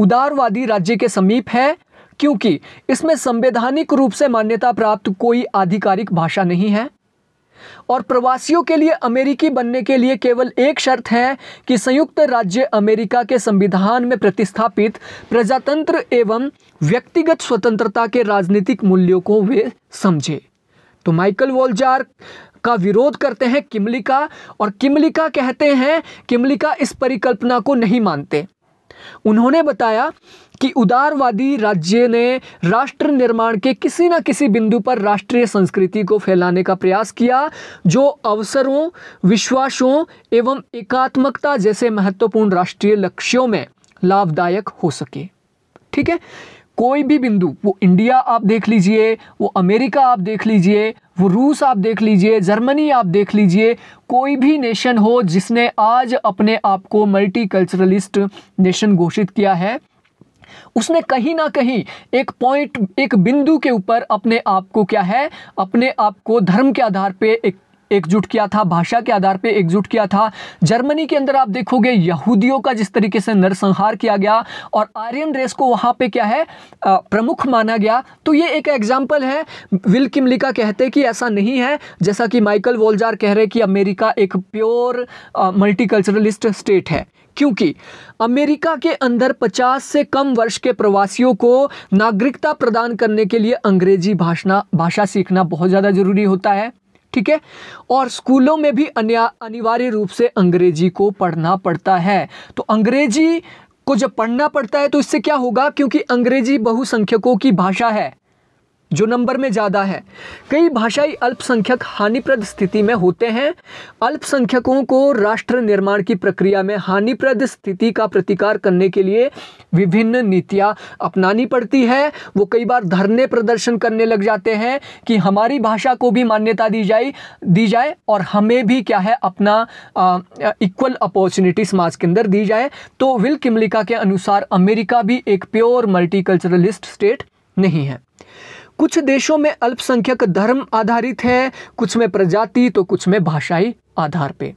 उदारवादी राज्य के समीप है क्योंकि इसमें संवैधानिक रूप से मान्यता प्राप्त कोई आधिकारिक भाषा नहीं है और प्रवासियों के लिए अमेरिकी बनने के लिए केवल एक शर्त है कि संयुक्त राज्य अमेरिका के संविधान में प्रतिस्थापित प्रजातंत्र एवं व्यक्तिगत स्वतंत्रता के राजनीतिक मूल्यों को वे समझे तो माइकल वॉल्जार का विरोध करते हैं किमलिका और किमलिका कहते हैं किमलिका इस परिकल्पना को नहीं मानते उन्होंने बताया कि उदारवादी राज्य ने राष्ट्र निर्माण के किसी न किसी बिंदु पर राष्ट्रीय संस्कृति को फैलाने का प्रयास किया जो अवसरों विश्वासों एवं एकात्मकता जैसे महत्वपूर्ण राष्ट्रीय लक्ष्यों में लाभदायक हो सके ठीक है कोई भी बिंदु वो इंडिया आप देख लीजिए वो अमेरिका आप देख लीजिए वो रूस आप देख लीजिए जर्मनी आप देख लीजिए कोई भी नेशन हो जिसने आज अपने आप को मल्टीकल्चरलिस्ट नेशन घोषित किया है उसने कहीं ना कहीं एक पॉइंट एक बिंदु के ऊपर अपने आप को क्या है अपने आप को धर्म के आधार पे एक एकजुट किया था भाषा के आधार पर एकजुट किया था जर्मनी के अंदर आप देखोगे यहूदियों का जिस तरीके से नरसंहार किया गया और आर्यन रेस को वहां पे क्या है प्रमुख माना गया तो ये एक एग्जाम्पल है विल किमलिका कहते कि ऐसा नहीं है जैसा कि माइकल वोलजार कह रहे कि अमेरिका एक प्योर मल्टीकल्चरलिस्ट स्टेट है क्योंकि अमेरिका के अंदर 50 से कम वर्ष के प्रवासियों को नागरिकता प्रदान करने के लिए अंग्रेजी भाषा भाषा सीखना बहुत ज़्यादा ज़रूरी होता है ठीक है और स्कूलों में भी अनिवार्य रूप से अंग्रेजी को पढ़ना पड़ता है तो अंग्रेजी को जब पढ़ना पड़ता है तो इससे क्या होगा क्योंकि अंग्रेजी बहुसंख्यकों की भाषा है जो नंबर में ज़्यादा है कई भाषाई अल्पसंख्यक हानिप्रद स्थिति में होते हैं अल्पसंख्यकों को राष्ट्र निर्माण की प्रक्रिया में हानिप्रद स्थिति का प्रतिकार करने के लिए विभिन्न नीतियाँ अपनानी पड़ती है वो कई बार धरने प्रदर्शन करने लग जाते हैं कि हमारी भाषा को भी मान्यता दी जाए दी जाए और हमें भी क्या है अपना इक्वल अपॉर्चुनिटी समाज के अंदर दी जाए तो विल किमलिका के अनुसार अमेरिका भी एक प्योर मल्टीकल्चरलिस्ट स्टेट नहीं है कुछ देशों में अल्पसंख्यक धर्म आधारित है कुछ में प्रजाति तो कुछ में भाषाई आधार पे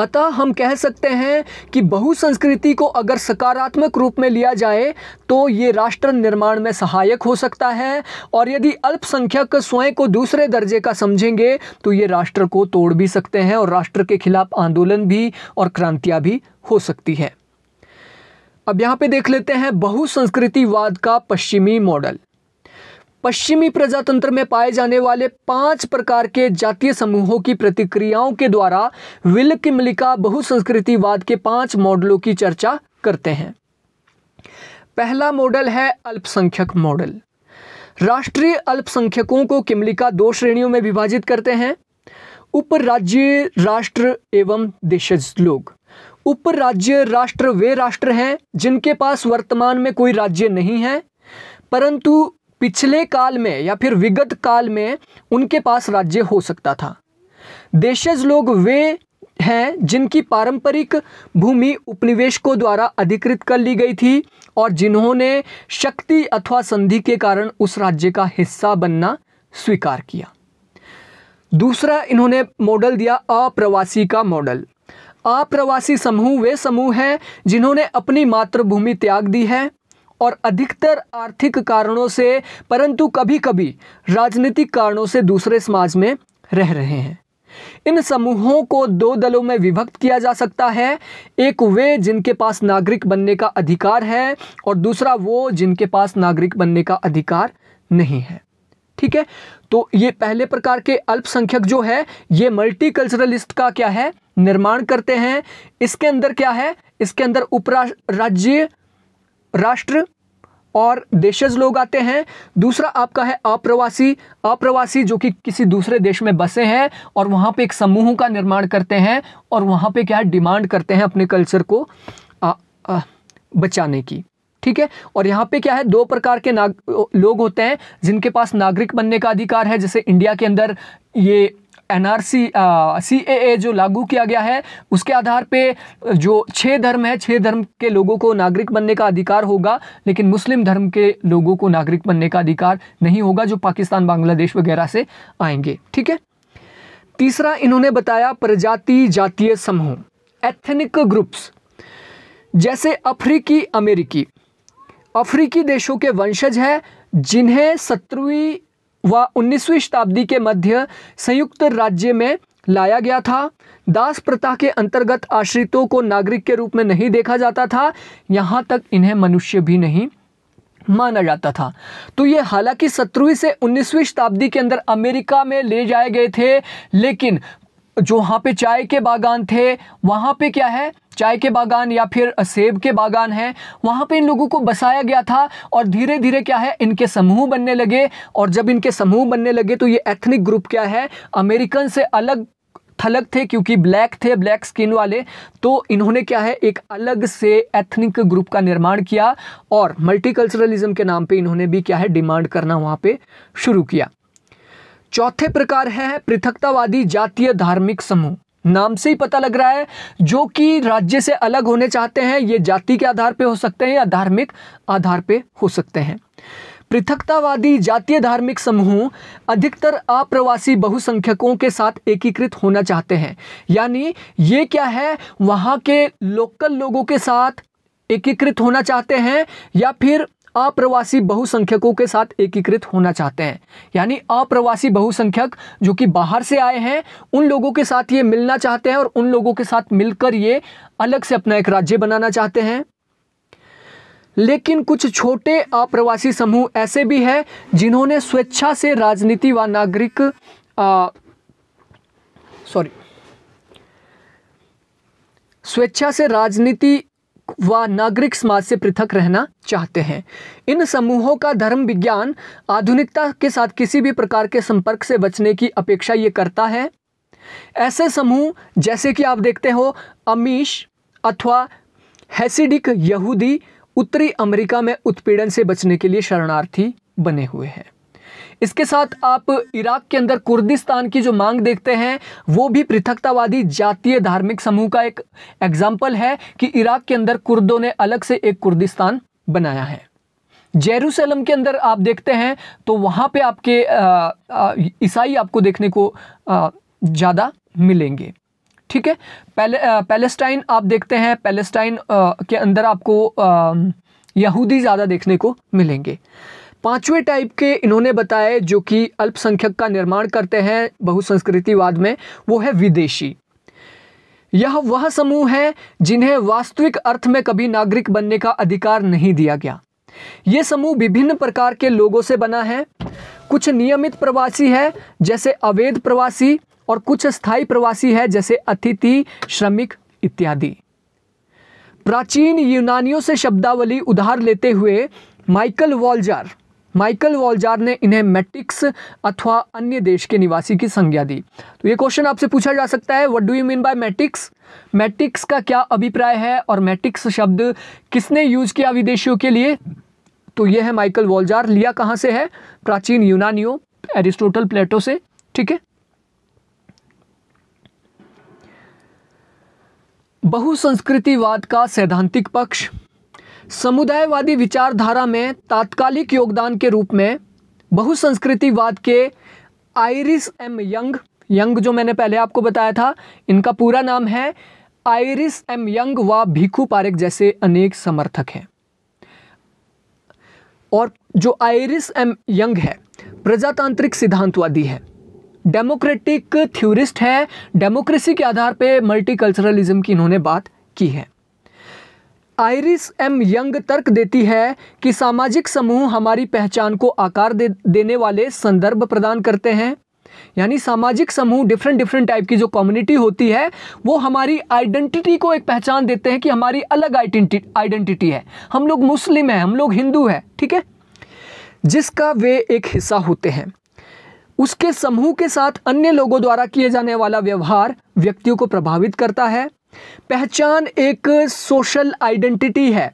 अतः हम कह सकते हैं कि बहुसंस्कृति को अगर सकारात्मक रूप में लिया जाए तो ये राष्ट्र निर्माण में सहायक हो सकता है और यदि अल्पसंख्यक स्वयं को दूसरे दर्जे का समझेंगे तो ये राष्ट्र को तोड़ भी सकते हैं और राष्ट्र के खिलाफ आंदोलन भी और क्रांतियां भी हो सकती है अब यहां पे देख लेते हैं बहुसंस्कृतिवाद का पश्चिमी मॉडल पश्चिमी प्रजातंत्र में पाए जाने वाले पांच प्रकार के जातीय समूहों की प्रतिक्रियाओं के द्वारा विल किमलिका बहुसंस्कृतिवाद के पांच मॉडलों की चर्चा करते हैं पहला मॉडल है अल्पसंख्यक मॉडल राष्ट्रीय अल्पसंख्यकों को किमलिका दो श्रेणियों में विभाजित करते हैं उपराज्य राष्ट्र एवं देशज लोग उपराज्य राष्ट्र वे राष्ट्र हैं जिनके पास वर्तमान में कोई राज्य नहीं है परंतु पिछले काल में या फिर विगत काल में उनके पास राज्य हो सकता था देशज लोग वे हैं जिनकी पारंपरिक भूमि उपनिवेशकों द्वारा अधिकृत कर ली गई थी और जिन्होंने शक्ति अथवा संधि के कारण उस राज्य का हिस्सा बनना स्वीकार किया दूसरा इन्होंने मॉडल दिया अप्रवासी का मॉडल अप्रवासी समूह वे समूह हैं जिन्होंने अपनी मातृभूमि त्याग दी है और अधिकतर आर्थिक कारणों से परंतु कभी कभी राजनीतिक कारणों से दूसरे समाज में रह रहे हैं इन समूहों को दो दलों में विभक्त किया जा सकता है एक वे जिनके पास नागरिक बनने का अधिकार है और दूसरा वो जिनके पास नागरिक बनने का अधिकार नहीं है ठीक है तो ये पहले प्रकार के अल्पसंख्यक जो है ये मल्टी कल्चरलिस्ट का क्या है निर्माण करते हैं इसके अंदर क्या है इसके अंदर उपराष्ट्र राज्य राष्ट्र और देशज लोग आते हैं दूसरा आपका है अप्रवासी अप्रवासी जो कि किसी दूसरे देश में बसे हैं और वहाँ पे एक समूह का निर्माण करते हैं और वहाँ पे क्या डिमांड करते हैं अपने कल्चर को आ, आ, बचाने की ठीक है और यहाँ पे क्या है दो प्रकार के नाग लोग होते हैं जिनके पास नागरिक बनने का अधिकार है जैसे इंडिया के अंदर ये एनआरसी सीएए जो लागू किया गया है उसके आधार पे जो छह धर्म है छह धर्म के लोगों को नागरिक बनने का अधिकार होगा लेकिन मुस्लिम धर्म के लोगों को नागरिक बनने का अधिकार नहीं होगा जो पाकिस्तान बांग्लादेश वगैरह से आएंगे ठीक है तीसरा इन्होंने बताया प्रजाति जातीय समूह एथनिक ग्रुप्स जैसे अफ्रीकी अमेरिकी अफ्रीकी देशों के वंशज हैं जिन्हें सत्रहवीं व 19वीं शताब्दी के मध्य संयुक्त राज्य में लाया गया था दास प्रथा के अंतर्गत आश्रितों को नागरिक के रूप में नहीं देखा जाता था यहाँ तक इन्हें मनुष्य भी नहीं माना जाता था तो ये हालांकि सत्रहवीं से उन्नीसवीं शताब्दी के अंदर अमेरिका में ले जाए गए थे लेकिन जो वहाँ पे चाय के बागान थे वहाँ पे क्या है चाय के बागान या फिर सेब के बागान हैं वहाँ पे इन लोगों को बसाया गया था और धीरे धीरे क्या है इनके समूह बनने लगे और जब इनके समूह बनने लगे तो ये एथनिक ग्रुप क्या है अमेरिकन से अलग थलग थे क्योंकि ब्लैक थे ब्लैक स्किन वाले तो इन्होंने क्या है एक अलग से एथनिक ग्रुप का निर्माण किया और मल्टीकल्चरलिज्म के नाम पे इन्होंने भी क्या है डिमांड करना वहाँ पे शुरू किया चौथे प्रकार है पृथकतावादी जातीय धार्मिक समूह नाम से ही पता लग रहा है जो कि राज्य से अलग होने चाहते हैं ये जाति के आधार पे हो सकते हैं या धार्मिक आधार पे हो सकते हैं पृथकतावादी जातीय धार्मिक समूह अधिकतर अप्रवासी बहुसंख्यकों के साथ एकीकृत होना चाहते हैं यानी ये क्या है वहाँ के लोकल लोगों के साथ एकीकृत होना चाहते हैं या फिर अप्रवासी बहुसंख्यकों के साथ एकीकृत होना चाहते हैं यानी अप्रवासी बहुसंख्यक जो कि बाहर से आए हैं उन लोगों के साथ ये मिलना चाहते हैं और उन लोगों के साथ मिलकर ये अलग से अपना एक राज्य बनाना चाहते हैं लेकिन कुछ छोटे अप्रवासी समूह ऐसे भी हैं जिन्होंने स्वेच्छा से राजनीति व नागरिक सॉरी स्वेच्छा से राजनीति व नागरिक समाज से पृथक रहना चाहते हैं इन समूहों का धर्म विज्ञान आधुनिकता के साथ किसी भी प्रकार के संपर्क से बचने की अपेक्षा ये करता है ऐसे समूह जैसे कि आप देखते हो अमीश अथवा हैसिडिक यहूदी उत्तरी अमेरिका में उत्पीड़न से बचने के लिए शरणार्थी बने हुए हैं इसके साथ आप इराक के अंदर कुर्दिस्तान की जो मांग देखते हैं वो भी पृथकतावादी जातीय धार्मिक समूह का एक एग्जाम्पल है कि इराक के अंदर कुर्दों ने अलग से एक कुर्दिस्तान बनाया है जेरूसलम के अंदर आप देखते हैं तो वहाँ पे आपके ईसाई आपको देखने को ज़्यादा मिलेंगे ठीक है पहले पैलेस्टाइन आप देखते हैं पैलेस्टाइन के अंदर आपको यहूदी ज़्यादा देखने को मिलेंगे पांचवें टाइप के इन्होंने बताए जो कि अल्पसंख्यक का निर्माण करते हैं बहुसंस्कृतिवाद में वो है विदेशी यह वह समूह है जिन्हें वास्तविक अर्थ में कभी नागरिक बनने का अधिकार नहीं दिया गया ये समूह विभिन्न प्रकार के लोगों से बना है कुछ नियमित प्रवासी है जैसे अवैध प्रवासी और कुछ स्थायी प्रवासी है जैसे अतिथि श्रमिक इत्यादि प्राचीन यूनानियों से शब्दावली उधार लेते हुए माइकल वॉल्जर माइकल वॉलजार ने इन्हें मैट्रिक्स अथवा अन्य देश के निवासी की संज्ञा दी तो ये क्वेश्चन आपसे पूछा जा सकता है what do you mean by matrix matrix का क्या अभिप्राय है और मैट्रिक्स शब्द किसने यूज किया विदेशियों के लिए तो ये है माइकल वॉलजार लिया कहाँ से है प्राचीन यूनानियों एरिस्टोटल प्लेटो से ठीक है बहुसंस्कृतिवाद का सैद्धांतिक पक्ष समुदायवादी विचारधारा में तात्कालिक योगदान के रूप में बहुसंस्कृतिवाद के आयरिस एम यंग यंग जो मैंने पहले आपको बताया था इनका पूरा नाम है आयरिस एम यंग व भीखू पारेख जैसे अनेक समर्थक हैं और जो आयरिस एम यंग है प्रजातांत्रिक सिद्धांतवादी है डेमोक्रेटिक थ्योरिस्ट है डेमोक्रेसी के आधार पे मल्टीकल्चरलिज्म की इन्होंने बात की है आयरिस एम यंग तर्क देती है कि सामाजिक समूह हमारी पहचान को आकार दे देने वाले संदर्भ प्रदान करते हैं यानी सामाजिक समूह डिफरेंट डिफरेंट टाइप की जो कम्युनिटी होती है वो हमारी आइडेंटिटी को एक पहचान देते हैं कि हमारी अलग आइडेंटिटी है हम लोग मुस्लिम हैं हम लोग हिंदू हैं ठीक है जिसका वे एक हिस्सा होते हैं उसके समूह के साथ अन्य लोगों द्वारा किए जाने वाला व्यवहार व्यक्तियों को प्रभावित करता है पहचान एक सोशल आइडेंटिटी है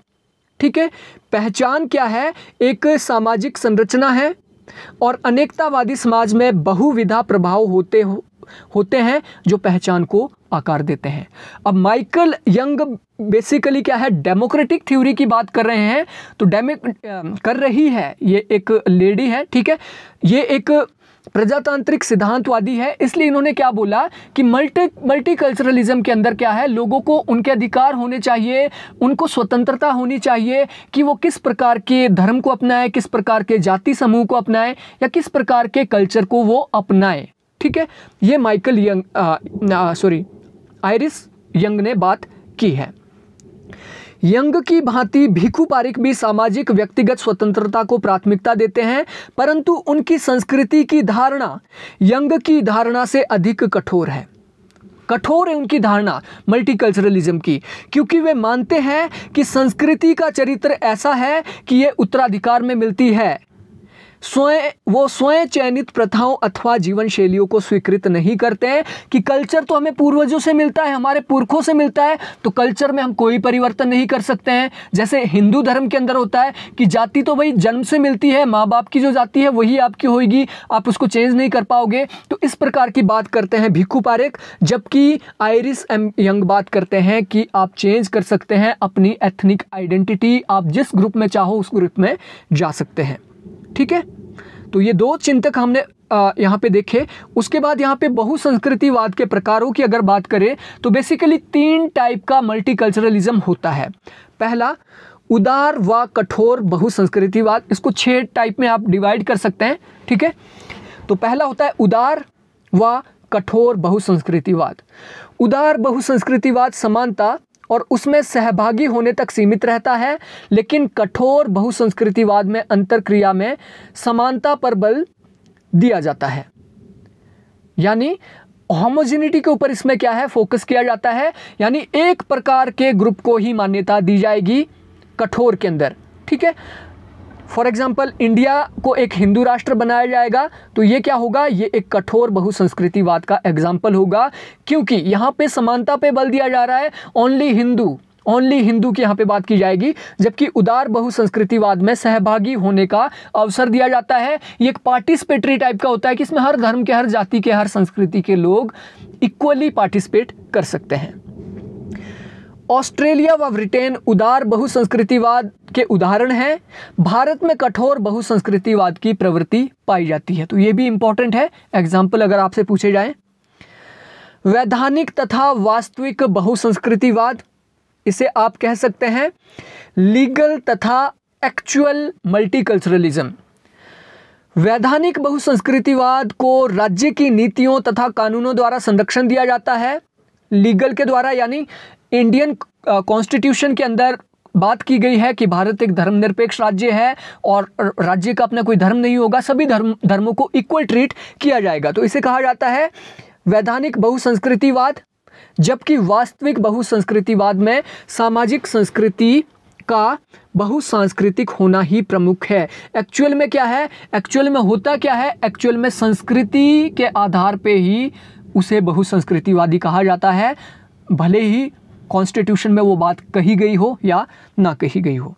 ठीक है पहचान क्या है एक सामाजिक संरचना है और अनेकतावादी समाज में बहुविधा प्रभाव होते हो, होते हैं जो पहचान को आकार देते हैं अब माइकल यंग बेसिकली क्या है डेमोक्रेटिक थ्योरी की बात कर रहे हैं तो डेमो कर रही है ये एक लेडी है ठीक है ये एक प्रजातांत्रिक सिद्धांतवादी है इसलिए इन्होंने क्या बोला कि मल्टी मल्टीकल्चरलिज्म के अंदर क्या है लोगों को उनके अधिकार होने चाहिए उनको स्वतंत्रता होनी चाहिए कि वो किस प्रकार के धर्म को अपनाएं किस प्रकार के जाति समूह को अपनाए या किस प्रकार के कल्चर को वो अपनाए ठीक है ये Michael Young sorry Iris Young ने बात की है यंग की भांति भिखु पारिक भी सामाजिक व्यक्तिगत स्वतंत्रता को प्राथमिकता देते हैं परंतु उनकी संस्कृति की धारणा यंग की धारणा से अधिक कठोर है कठोर है उनकी धारणा मल्टीकल्चरलिज्म की क्योंकि वे मानते हैं कि संस्कृति का चरित्र ऐसा है कि ये उत्तराधिकार में मिलती है स्वयं वो स्वयं चयनित प्रथाओं अथवा जीवन शैलियों को स्वीकृत नहीं करते हैं कि कल्चर तो हमें पूर्वजों से मिलता है हमारे पुरखों से मिलता है तो कल्चर में हम कोई परिवर्तन नहीं कर सकते हैं जैसे हिंदू धर्म के अंदर होता है कि जाति तो वही जन्म से मिलती है माँ बाप की जो जाति है वही आपकी होगी आप उसको चेंज नहीं कर पाओगे तो इस प्रकार की बात करते हैं भिक्खू पारेख जबकि आयरिस एम यंग बात करते हैं कि आप चेंज कर सकते हैं अपनी एथनिक आइडेंटिटी आप जिस ग्रुप में चाहो उस ग्रुप में जा सकते हैं ठीक है तो ये दो चिंतक हमने यहाँ पे देखे उसके बाद यहाँ पे बहुसंस्कृतिवाद के प्रकारों की अगर बात करें तो बेसिकली तीन टाइप का मल्टीकल्चरलिज्म होता है पहला उदार व कठोर बहुसंस्कृतिवाद इसको छः टाइप में आप डिवाइड कर सकते हैं ठीक है तो पहला होता है उदार व कठोर बहुसंस्कृतिवाद उदार बहुसंस्कृतिवाद समानता और उसमें सहभागी होने तक सीमित रहता है लेकिन कठोर बहुसंस्कृतिवाद में अंतर क्रिया में समानता पर बल दिया जाता है यानी होमोजिनिटी के ऊपर इसमें क्या है फोकस किया जाता है यानी एक प्रकार के ग्रुप को ही मान्यता दी जाएगी कठोर के अंदर ठीक है फॉर एग्जाम्पल इंडिया को एक हिंदू राष्ट्र बनाया जाएगा तो ये क्या होगा ये एक कठोर बहुसंस्कृतिवाद का एग्जाम्पल होगा क्योंकि यहाँ पे समानता पे बल दिया जा रहा है ओनली हिंदू ओनली हिंदू की यहाँ पे बात की जाएगी जबकि उदार बहुसंस्कृतिवाद में सहभागी होने का अवसर दिया जाता है ये एक पार्टिसिपेटरी टाइप का होता है कि इसमें हर धर्म के हर जाति के हर संस्कृति के लोग इक्वली पार्टिसिपेट कर सकते हैं ऑस्ट्रेलिया व ब्रिटेन उदार बहुसंस्कृतिवाद के उदाहरण हैं भारत में कठोर बहुसंस्कृतिवाद की प्रवृत्ति पाई जाती है तो ये भी इंपॉर्टेंट है एग्जाम्पल अगर आपसे पूछे जाए वैधानिक तथा वास्तविक बहुसंस्कृतिवाद इसे आप कह सकते हैं लीगल तथा एक्चुअल मल्टीकल्चरलिज्म वैधानिक बहुसंस्कृतिवाद को राज्य की नीतियों तथा कानूनों द्वारा संरक्षण दिया जाता है लीगल के द्वारा यानी इंडियन कॉन्स्टिट्यूशन uh, के अंदर बात की गई है कि भारत एक धर्मनिरपेक्ष राज्य है और राज्य का अपना कोई धर्म नहीं होगा सभी धर्म धर्मों को इक्वल ट्रीट किया जाएगा तो इसे कहा जाता है वैधानिक बहुसंस्कृतिवाद जबकि वास्तविक बहुसंस्कृतिवाद में सामाजिक संस्कृति का बहुसांस्कृतिक होना ही प्रमुख है एक्चुअल में क्या है एक्चुअल में होता क्या है एक्चुअल में संस्कृति के आधार पर ही उसे बहुसंस्कृतिवादी कहा जाता है भले ही कॉन्स्टिट्यूशन में वो बात कही गई हो या ना कही गई हो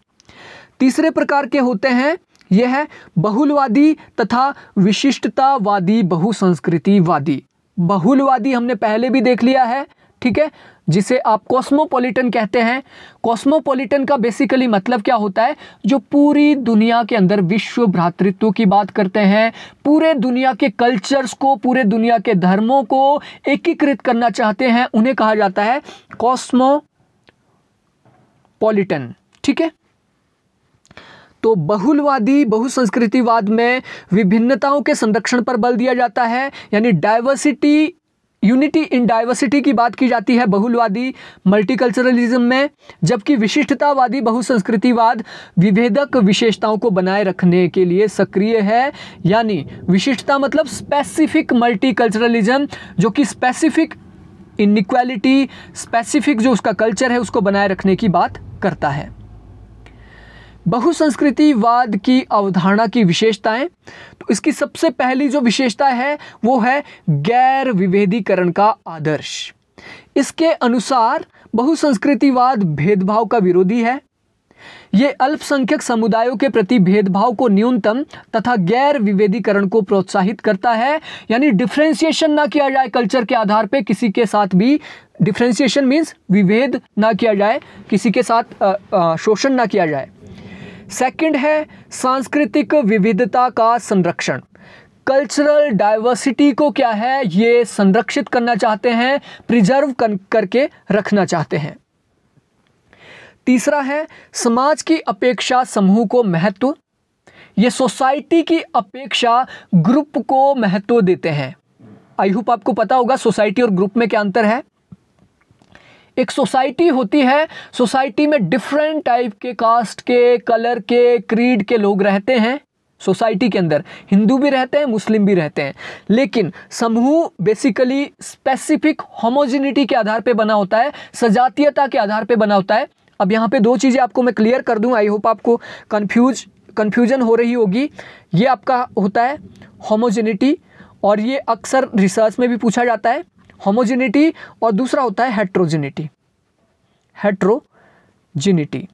तीसरे प्रकार के होते हैं यह है बहुलवादी तथा विशिष्टतावादी बहुसंस्कृतिवादी बहुलवादी हमने पहले भी देख लिया है ठीक है जिसे आप कॉस्मोपॉलिटन कहते हैं कॉस्मोपॉलिटन का बेसिकली मतलब क्या होता है जो पूरी दुनिया के अंदर विश्व भ्रातृत्व की बात करते हैं पूरे दुनिया के कल्चर्स को पूरे दुनिया के धर्मों को एकीकृत करना चाहते हैं उन्हें कहा जाता है कॉस्मोपॉलिटन ठीक है तो बहुलवादी बहुसंस्कृतिवाद में विभिन्नताओं के संरक्षण पर बल दिया जाता है यानी डाइवर्सिटी यूनिटी इन डाइवर्सिटी की बात की जाती है बहुलवादी मल्टीकल्चरलिज्म में जबकि विशिष्टतावादी बहुसंस्कृतिवाद विभेदक विशेषताओं को बनाए रखने के लिए सक्रिय है यानी विशिष्टता मतलब स्पेसिफिक मल्टीकल्चरलिज्म जो कि स्पेसिफिक इनक्वालिटी स्पेसिफिक जो उसका कल्चर है उसको बनाए रखने की बात करता है बहुसंस्कृतिवाद की अवधारणा की विशेषताएं तो इसकी सबसे पहली जो विशेषता है वो है गैर विभेदीकरण का आदर्श इसके अनुसार बहुसंस्कृतिवाद भेदभाव का विरोधी है ये अल्पसंख्यक समुदायों के प्रति भेदभाव को न्यूनतम तथा गैर विभेदीकरण को प्रोत्साहित करता है यानी डिफ्रेंसिएशन ना किया जाए कल्चर के आधार पे किसी के साथ भी डिफ्रेंसिएशन मीन्स विभेद ना किया जाए किसी के साथ शोषण ना किया जाए सेकंड है सांस्कृतिक विविधता का संरक्षण कल्चरल डाइवर्सिटी को क्या है ये संरक्षित करना चाहते हैं प्रिजर्व कर, करके रखना चाहते हैं तीसरा है समाज की अपेक्षा समूह को महत्व ये सोसाइटी की अपेक्षा ग्रुप को महत्व देते हैं आई होप आपको पता होगा सोसाइटी और ग्रुप में क्या अंतर है एक सोसाइटी होती है सोसाइटी में डिफरेंट टाइप के कास्ट के कलर के क्रीड के लोग रहते हैं सोसाइटी के अंदर हिंदू भी रहते हैं मुस्लिम भी रहते हैं लेकिन समूह बेसिकली स्पेसिफिक होमोजिनिटी के आधार पे बना होता है सजातीयता के आधार पे बना होता है अब यहाँ पे दो चीज़ें आपको मैं क्लियर कर दूँ आई होप आपको कन्फ्यूज कन्फ्यूजन हो रही होगी ये आपका होता है होमोजिनिटी और ये अक्सर रिसर्च में भी पूछा जाता है होमोजेनिटी और दूसरा होता है हेट्रोजेनिटी हेट्रोजेनिटी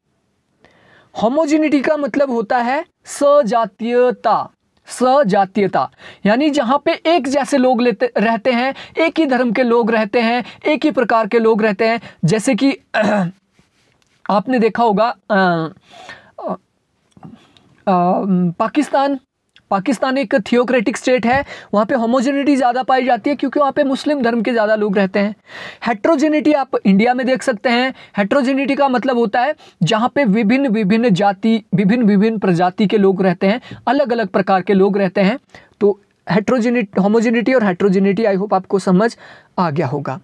होमोजेनिटी का मतलब होता है सजातीयता सजातीयता यानी जहां पे एक जैसे लोग लेते रहते हैं एक ही धर्म के लोग रहते हैं एक ही प्रकार के लोग रहते हैं जैसे कि आपने देखा होगा आ, आ, आ, पाकिस्तान पाकिस्तान एक थियोक्रेटिक स्टेट है वहाँ पे होमोजेनिटी ज़्यादा पाई जाती है क्योंकि वहाँ पे मुस्लिम धर्म के ज़्यादा लोग रहते हैं हेट्रोजेनिटी आप इंडिया में देख सकते हैं हेट्रोजेनिटी का मतलब होता है जहाँ पे विभिन्न विभिन्न जाति विभिन्न विभिन्न प्रजाति के लोग रहते हैं अलग अलग प्रकार के लोग रहते हैं तो हेट्रोजेनिट होमोजेनिटी और हेट्रोजेनिटी आई होप आपको समझ आ गया होगा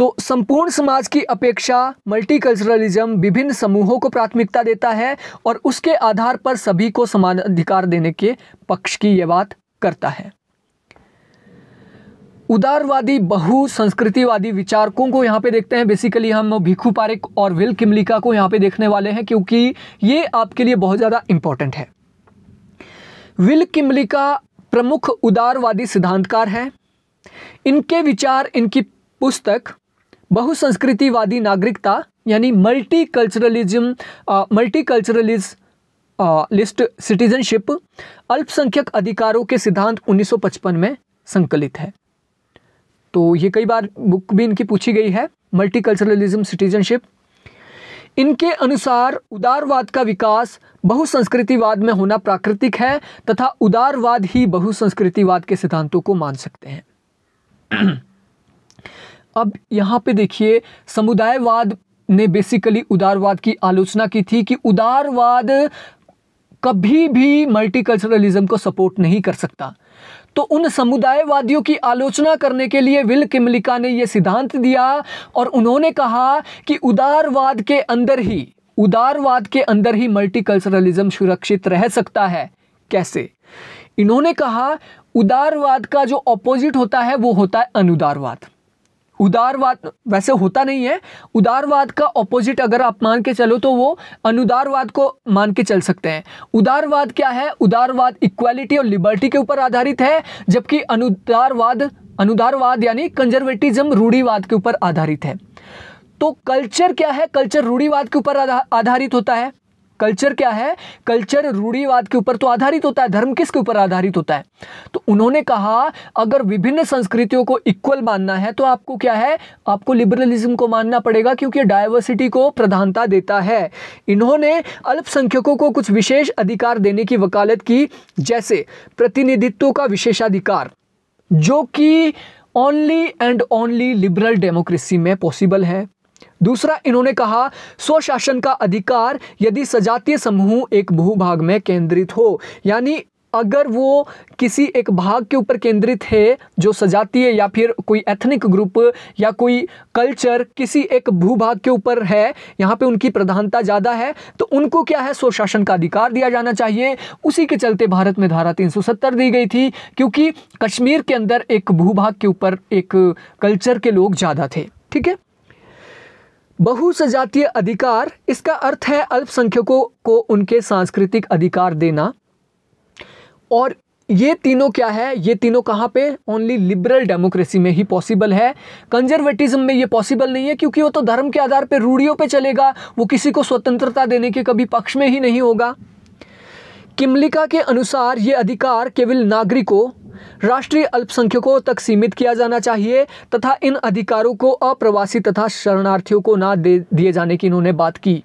तो संपूर्ण समाज की अपेक्षा मल्टीकल्चरलिज्म विभिन्न समूहों को प्राथमिकता देता है और उसके आधार पर सभी को समान अधिकार देने के पक्ष की यह बात करता है उदारवादी बहु संस्कृतिवादी विचारकों को यहाँ पे देखते हैं बेसिकली हम भिखू पारिक और विल किमलिका को यहाँ पे देखने वाले हैं क्योंकि ये आपके लिए बहुत ज़्यादा इंपॉर्टेंट है विल किमलिका प्रमुख उदारवादी सिद्धांतकार हैं इनके विचार इनकी पुस्तक बहुसंस्कृतिवादी नागरिकता यानी multiculturalism multiculturalist citizenship अल्पसंख्यक अधिकारों के सिद्धांत 1955 में संकलित है तो ये कई बार बुक भी इनकी पूछी गई है मल्टी कल्चरलिज्म सिटीजनशिप इनके अनुसार उदारवाद का विकास बहुसंस्कृतिवाद में होना प्राकृतिक है तथा उदारवाद ही बहुसंस्कृतिवाद के सिद्धांतों को मान सकते हैं अब यहाँ पे देखिए समुदायवाद ने बेसिकली उदारवाद की आलोचना की थी कि उदारवाद कभी भी मल्टीकल्चरलिज्म को सपोर्ट नहीं कर सकता तो उन समुदायवादियों की आलोचना करने के लिए विल किमलिका ने यह सिद्धांत दिया और उन्होंने कहा कि उदारवाद के अंदर ही उदारवाद के अंदर ही मल्टीकल्चरलिज्म सुरक्षित रह सकता है कैसे इन्होंने कहा उदारवाद का जो ऑपोजिट होता है वो होता है अनुदारवाद उदारवाद वैसे होता नहीं है उदारवाद का ऑपोजिट अगर आप मान के चलो तो वो अनुदारवाद को मान के चल सकते हैं उदारवाद क्या है उदारवाद इक्वालिटी और लिबर्टी के ऊपर आधारित है जबकि अनुदारवाद अनुदारवाद यानी कंजर्वेटिज्म रूढ़ीवाद के ऊपर आधारित है तो कल्चर क्या है कल्चर रूढ़ीवाद के ऊपर आधारित होता है कल्चर क्या है कल्चर रूढ़ीवाद के ऊपर तो आधारित होता है धर्म किसके ऊपर आधारित होता है तो उन्होंने कहा अगर विभिन्न संस्कृतियों को इक्वल मानना है तो आपको क्या है आपको लिबरलिज्म को मानना पड़ेगा क्योंकि डाइवर्सिटी को प्रधानता देता है इन्होंने अल्पसंख्यकों को कुछ विशेष अधिकार देने की वकालत की जैसे प्रतिनिधित्व का विशेषाधिकार जो कि only and only liberal democracy में पॉसिबल है दूसरा इन्होंने कहा स्वशासन का अधिकार यदि सजातीय समूह एक भूभाग में केंद्रित हो यानी अगर वो किसी एक भाग के ऊपर केंद्रित है जो सजातीय या फिर कोई एथनिक ग्रुप या कोई कल्चर किसी एक भूभाग के ऊपर है यहाँ पे उनकी प्रधानता ज़्यादा है तो उनको क्या है स्वशासन का अधिकार दिया जाना चाहिए उसी के चलते भारत में धारा 370 दी गई थी क्योंकि कश्मीर के अंदर एक भूभाग के ऊपर एक कल्चर के लोग ज़्यादा थे ठीक है बहुसजातीय अधिकार इसका अर्थ है अल्पसंख्यकों को उनके सांस्कृतिक अधिकार देना और ये तीनों क्या है ये तीनों कहाँ पे ओनली लिबरल डेमोक्रेसी में ही पॉसिबल है कंजर्वेटिज्म में ये पॉसिबल नहीं है क्योंकि वो तो धर्म के आधार पे रूढ़ियों पे चलेगा वो किसी को स्वतंत्रता देने के कभी पक्ष में ही नहीं होगा किमलिका के अनुसार ये अधिकार केवल नागरिकों राष्ट्रीय अल्पसंख्यकों तक सीमित किया जाना चाहिए तथा इन अधिकारों को अप्रवासी तथा शरणार्थियों को ना दे दिए जाने की इन्होंने बात की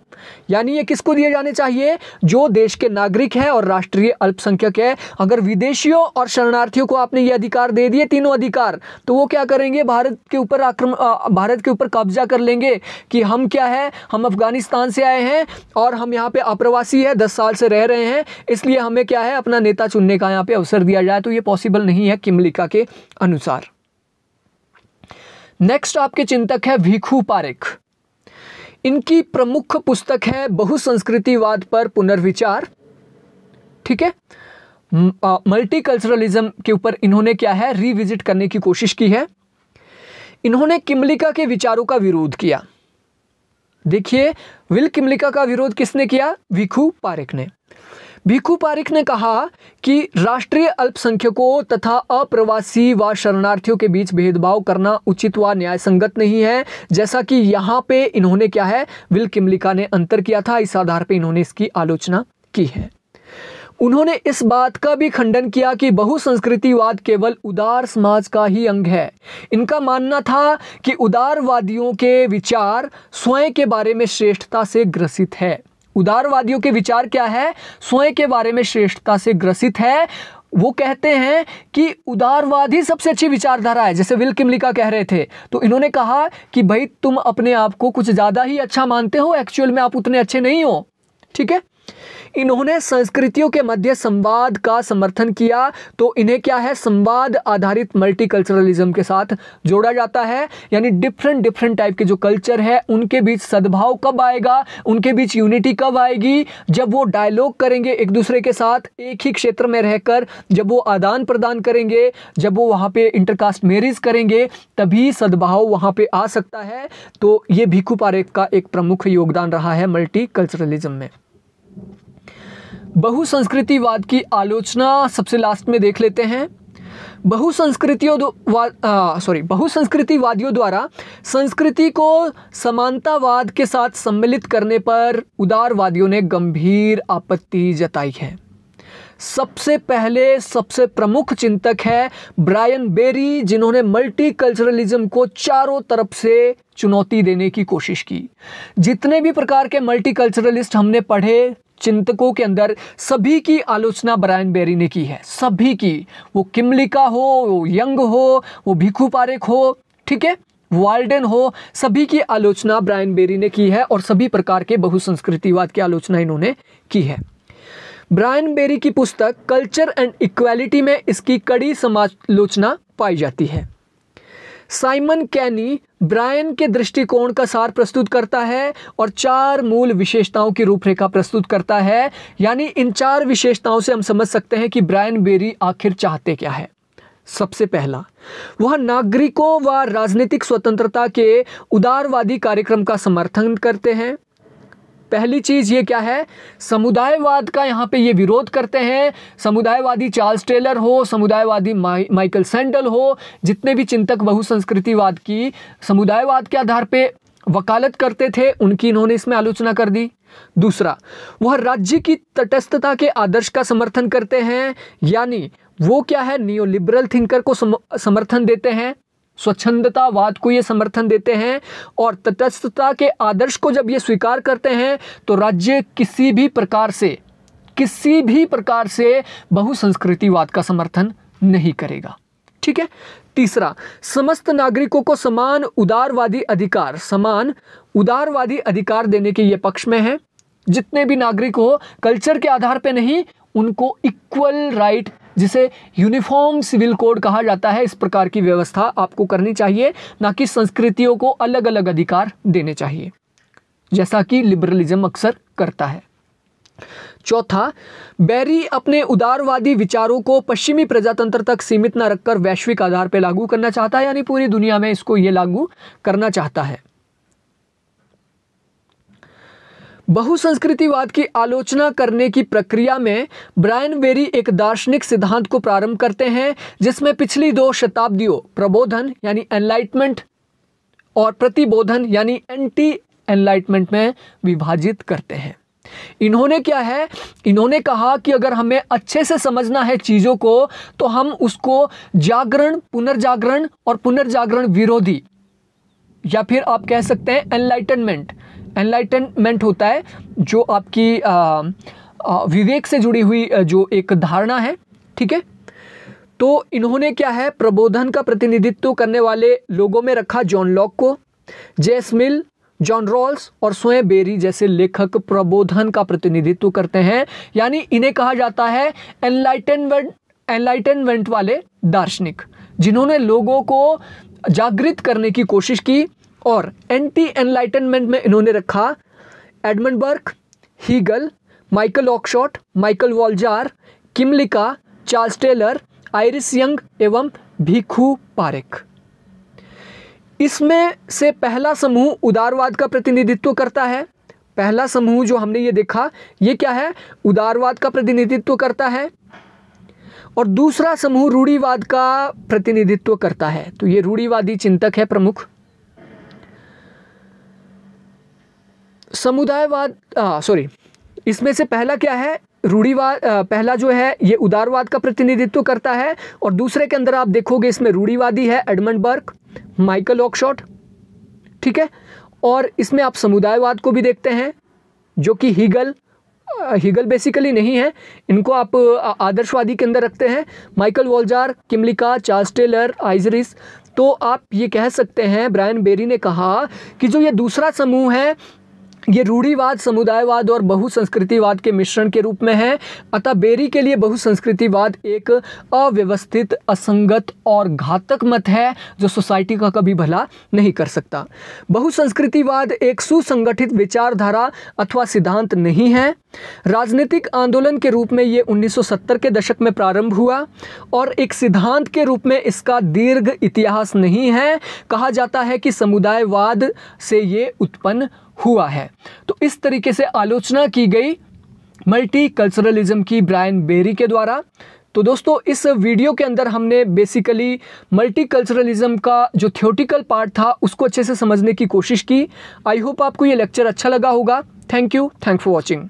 यानी ये किसको दिए जाने चाहिए जो देश के नागरिक है और राष्ट्रीय अल्पसंख्यक है अगर विदेशियों और शरणार्थियों को आपने ये अधिकार दे दिए तीनों अधिकार तो वो क्या करेंगे भारत के ऊपर आक्रमण भारत के ऊपर कब्जा कर लेंगे कि हम क्या है हम अफगानिस्तान से आए हैं और हम यहाँ पे अप्रवासी है दस साल से रह रहे हैं इसलिए हमें क्या है अपना नेता चुनने का यहाँ पर अवसर दिया जाए तो ये पॉसिबल नहीं है किमलिका के अनुसार नेक्स्ट आपके चिंतक है भीखू पारेख इनकी प्रमुख पुस्तक है बहुसंस्कृतिवाद पर पुनर्विचार ठीक है मल्टी कल्चरलिज्म के ऊपर इन्होंने क्या है रिविजिट करने की कोशिश की है इन्होंने किमलिका के विचारों का विरोध किया देखिए विल किमलिका का विरोध किसने किया विखू पारेख ने भीखू पारिक ने कहा कि राष्ट्रीय अल्पसंख्यकों तथा अप्रवासी व शरणार्थियों के बीच भेदभाव करना उचित व न्याय संगत नहीं है जैसा कि यहाँ पे इन्होंने क्या है विल किमलिका ने अंतर किया था इस आधार पर इन्होंने इसकी आलोचना की है उन्होंने इस बात का भी खंडन किया कि बहुसंस्कृतिवाद केवल उदार समाज का ही अंग है इनका मानना था कि उदारवादियों के विचार स्वयं के बारे में श्रेष्ठता से ग्रसित है उदारवादियों के विचार क्या है स्वयं के बारे में श्रेष्ठता से ग्रसित है वो कहते हैं कि उदारवाद ही सबसे अच्छी विचारधारा है जैसे विल किमलिका कह रहे थे तो इन्होंने कहा कि भाई तुम अपने आप को कुछ ज़्यादा ही अच्छा मानते हो एक्चुअल में आप उतने अच्छे नहीं हो ठीक है इन्होंने संस्कृतियों के मध्य संवाद का समर्थन किया तो इन्हें क्या है संवाद आधारित मल्टीकल्चरलिज्म के साथ जोड़ा जाता है यानी डिफरेंट डिफरेंट टाइप के जो कल्चर है उनके बीच सद्भाव कब आएगा उनके बीच यूनिटी कब आएगी जब वो डायलॉग करेंगे एक दूसरे के साथ एक ही क्षेत्र में रहकर जब वो आदान प्रदान करेंगे जब वो वहाँ पे इंटरकास्ट मैरिज करेंगे तभी सद्भाव वहाँ पे आ सकता है तो ये भिखू पारेख का एक प्रमुख योगदान रहा है मल्टी कल्चरलिज्म में बहुसंस्कृतिवाद की आलोचना सबसे लास्ट में देख लेते हैं बहुसंस्कृतियों सॉरी बहुसंस्कृतिवादियों द्वारा संस्कृति को समानतावाद के साथ सम्मिलित करने पर उदारवादियों ने गंभीर आपत्ति जताई है सबसे पहले सबसे प्रमुख चिंतक है ब्रायन बेरी जिन्होंने मल्टी कल्चरलिज्म को चारों तरफ से चुनौती देने की कोशिश की जितने भी प्रकार के मल्टी कल्चरलिस्ट हमने पढ़े चिंतकों के अंदर सभी की आलोचना ब्रायन बेरी ने की है सभी की वो किमलिका हो वो यंग हो वो भिखू पारेक हो ठीक है वाल्डन हो सभी की आलोचना ब्रायन बेरी ने की है और सभी प्रकार के बहुसंस्कृतिवाद की आलोचना इन्होंने की है ब्रायन बेरी की पुस्तक कल्चर एंड इक्वालिटी में इसकी कड़ी समालोचना पाई जाती है साइमन कैनी ब्रायन के दृष्टिकोण का सार प्रस्तुत करता है और चार मूल विशेषताओं की रूपरेखा प्रस्तुत करता है यानी इन चार विशेषताओं से हम समझ सकते हैं कि ब्रायन बेरी आखिर चाहते क्या है सबसे पहला वह नागरिकों व राजनीतिक स्वतंत्रता के उदारवादी कार्यक्रम का समर्थन करते हैं पहली चीज़ ये क्या है समुदायवाद का यहाँ पे ये विरोध करते हैं समुदायवादी चार्ल्स टेलर हो समुदायवादी माइकल सेंडल हो जितने भी चिंतक बहुसंस्कृतिवाद की समुदायवाद के आधार पे वकालत करते थे उनकी इन्होंने इसमें आलोचना कर दी दूसरा वह राज्य की तटस्थता के आदर्श का समर्थन करते हैं यानी वो क्या है नियो लिबरल थिंकर को समर्थन देते हैं स्वच्छंदतावाद को ये समर्थन देते हैं और तटस्थता के आदर्श को जब ये स्वीकार करते हैं तो राज्य किसी भी प्रकार से किसी भी प्रकार से बहुसंस्कृतिवाद का समर्थन नहीं करेगा ठीक है तीसरा समस्त नागरिकों को समान उदारवादी अधिकार समान उदारवादी अधिकार देने के ये पक्ष में है जितने भी नागरिक हो कल्चर के आधार पर नहीं उनको इक्वल राइट right जिसे यूनिफॉर्म सिविल कोड कहा जाता है इस प्रकार की व्यवस्था आपको करनी चाहिए ना कि संस्कृतियों को अलग अलग अधिकार देने चाहिए जैसा कि लिबरलिज्म अक्सर करता है चौथा बैरी अपने उदारवादी विचारों को पश्चिमी प्रजातंत्र तक सीमित न रखकर वैश्विक आधार पर लागू करना चाहता है यानी पूरी दुनिया में इसको ये लागू करना चाहता है बहुसंस्कृतिवाद की आलोचना करने की प्रक्रिया में ब्रायन वेरी एक दार्शनिक सिद्धांत को प्रारंभ करते हैं जिसमें पिछली दो शताब्दियों प्रबोधन यानी एनलाइटमेंट और प्रतिबोधन यानी एंटी एनलाइटमेंट में विभाजित करते हैं इन्होंने क्या है इन्होंने कहा कि अगर हमें अच्छे से समझना है चीज़ों को तो हम उसको जागरण पुनर्जागरण और पुनर्जागरण विरोधी या फिर आप कह सकते हैं एनलाइटनमेंट एनलाइटनमेंट होता है जो आपकी आ, आ, विवेक से जुड़ी हुई जो एक धारणा है ठीक है तो इन्होंने क्या है प्रबोधन का प्रतिनिधित्व करने वाले लोगों में रखा जॉन लॉक को जेस मिल जॉन रॉल्स और स्वयं बेरी जैसे लेखक प्रबोधन का प्रतिनिधित्व करते हैं यानी इन्हें कहा जाता है एनलाइटनमेंट एनलाइटनमेंट वाले दार्शनिक जिन्होंने लोगों को जागृत करने की कोशिश की और एंटी एनलाइटनमेंट में इन्होंने रखा Edmund Burke Hegel Michael Oakeshott Michael Walzer Kymlicka Charles Taylor Iris Young एवं भीखू पारेक इसमें से पहला समूह उदारवाद का प्रतिनिधित्व करता है पहला समूह जो हमने ये देखा ये क्या है उदारवाद का प्रतिनिधित्व करता है और दूसरा समूह रूढ़ीवाद का प्रतिनिधित्व करता है तो ये रूढ़ीवादी चिंतक है प्रमुख समुदायवाद सॉरी इसमें से पहला क्या है रूढ़ीवाद पहला जो है ये उदारवाद का प्रतिनिधित्व करता है और दूसरे के अंदर आप देखोगे इसमें रूढ़ीवादी है एडमंड बर्क माइकल ऑक्शॉट ठीक है और इसमें आप समुदायवाद को भी देखते हैं जो कि हीगल हीगल बेसिकली नहीं है इनको आप आदर्शवादी के अंदर रखते हैं Michael Walzer Kymlicka Charles Taylor Iris तो आप ये कह सकते हैं ब्रायन बेरी ने कहा कि जो ये दूसरा समूह है ये रूढ़ीवाद समुदायवाद और बहुसंस्कृतिवाद के मिश्रण के रूप में है अतः बेरी के लिए बहुसंस्कृतिवाद एक अव्यवस्थित असंगत और घातक मत है जो सोसाइटी का कभी भला नहीं कर सकता बहुसंस्कृतिवाद एक सुसंगठित विचारधारा अथवा सिद्धांत नहीं है राजनीतिक आंदोलन के रूप में ये 1970 के दशक में प्रारंभ हुआ और एक सिद्धांत के रूप में इसका दीर्घ इतिहास नहीं है कहा जाता है कि समुदायवाद से ये उत्पन्न हुआ है तो इस तरीके से आलोचना की गई मल्टी कल्चरलिज्म की ब्रायन बेरी के द्वारा तो दोस्तों इस वीडियो के अंदर हमने बेसिकली मल्टी कल्चरलिज्म का जो थ्योटिकल पार्ट था उसको अच्छे से समझने की कोशिश की आई होप आपको ये लेक्चर अच्छा लगा होगा thank you thank for watching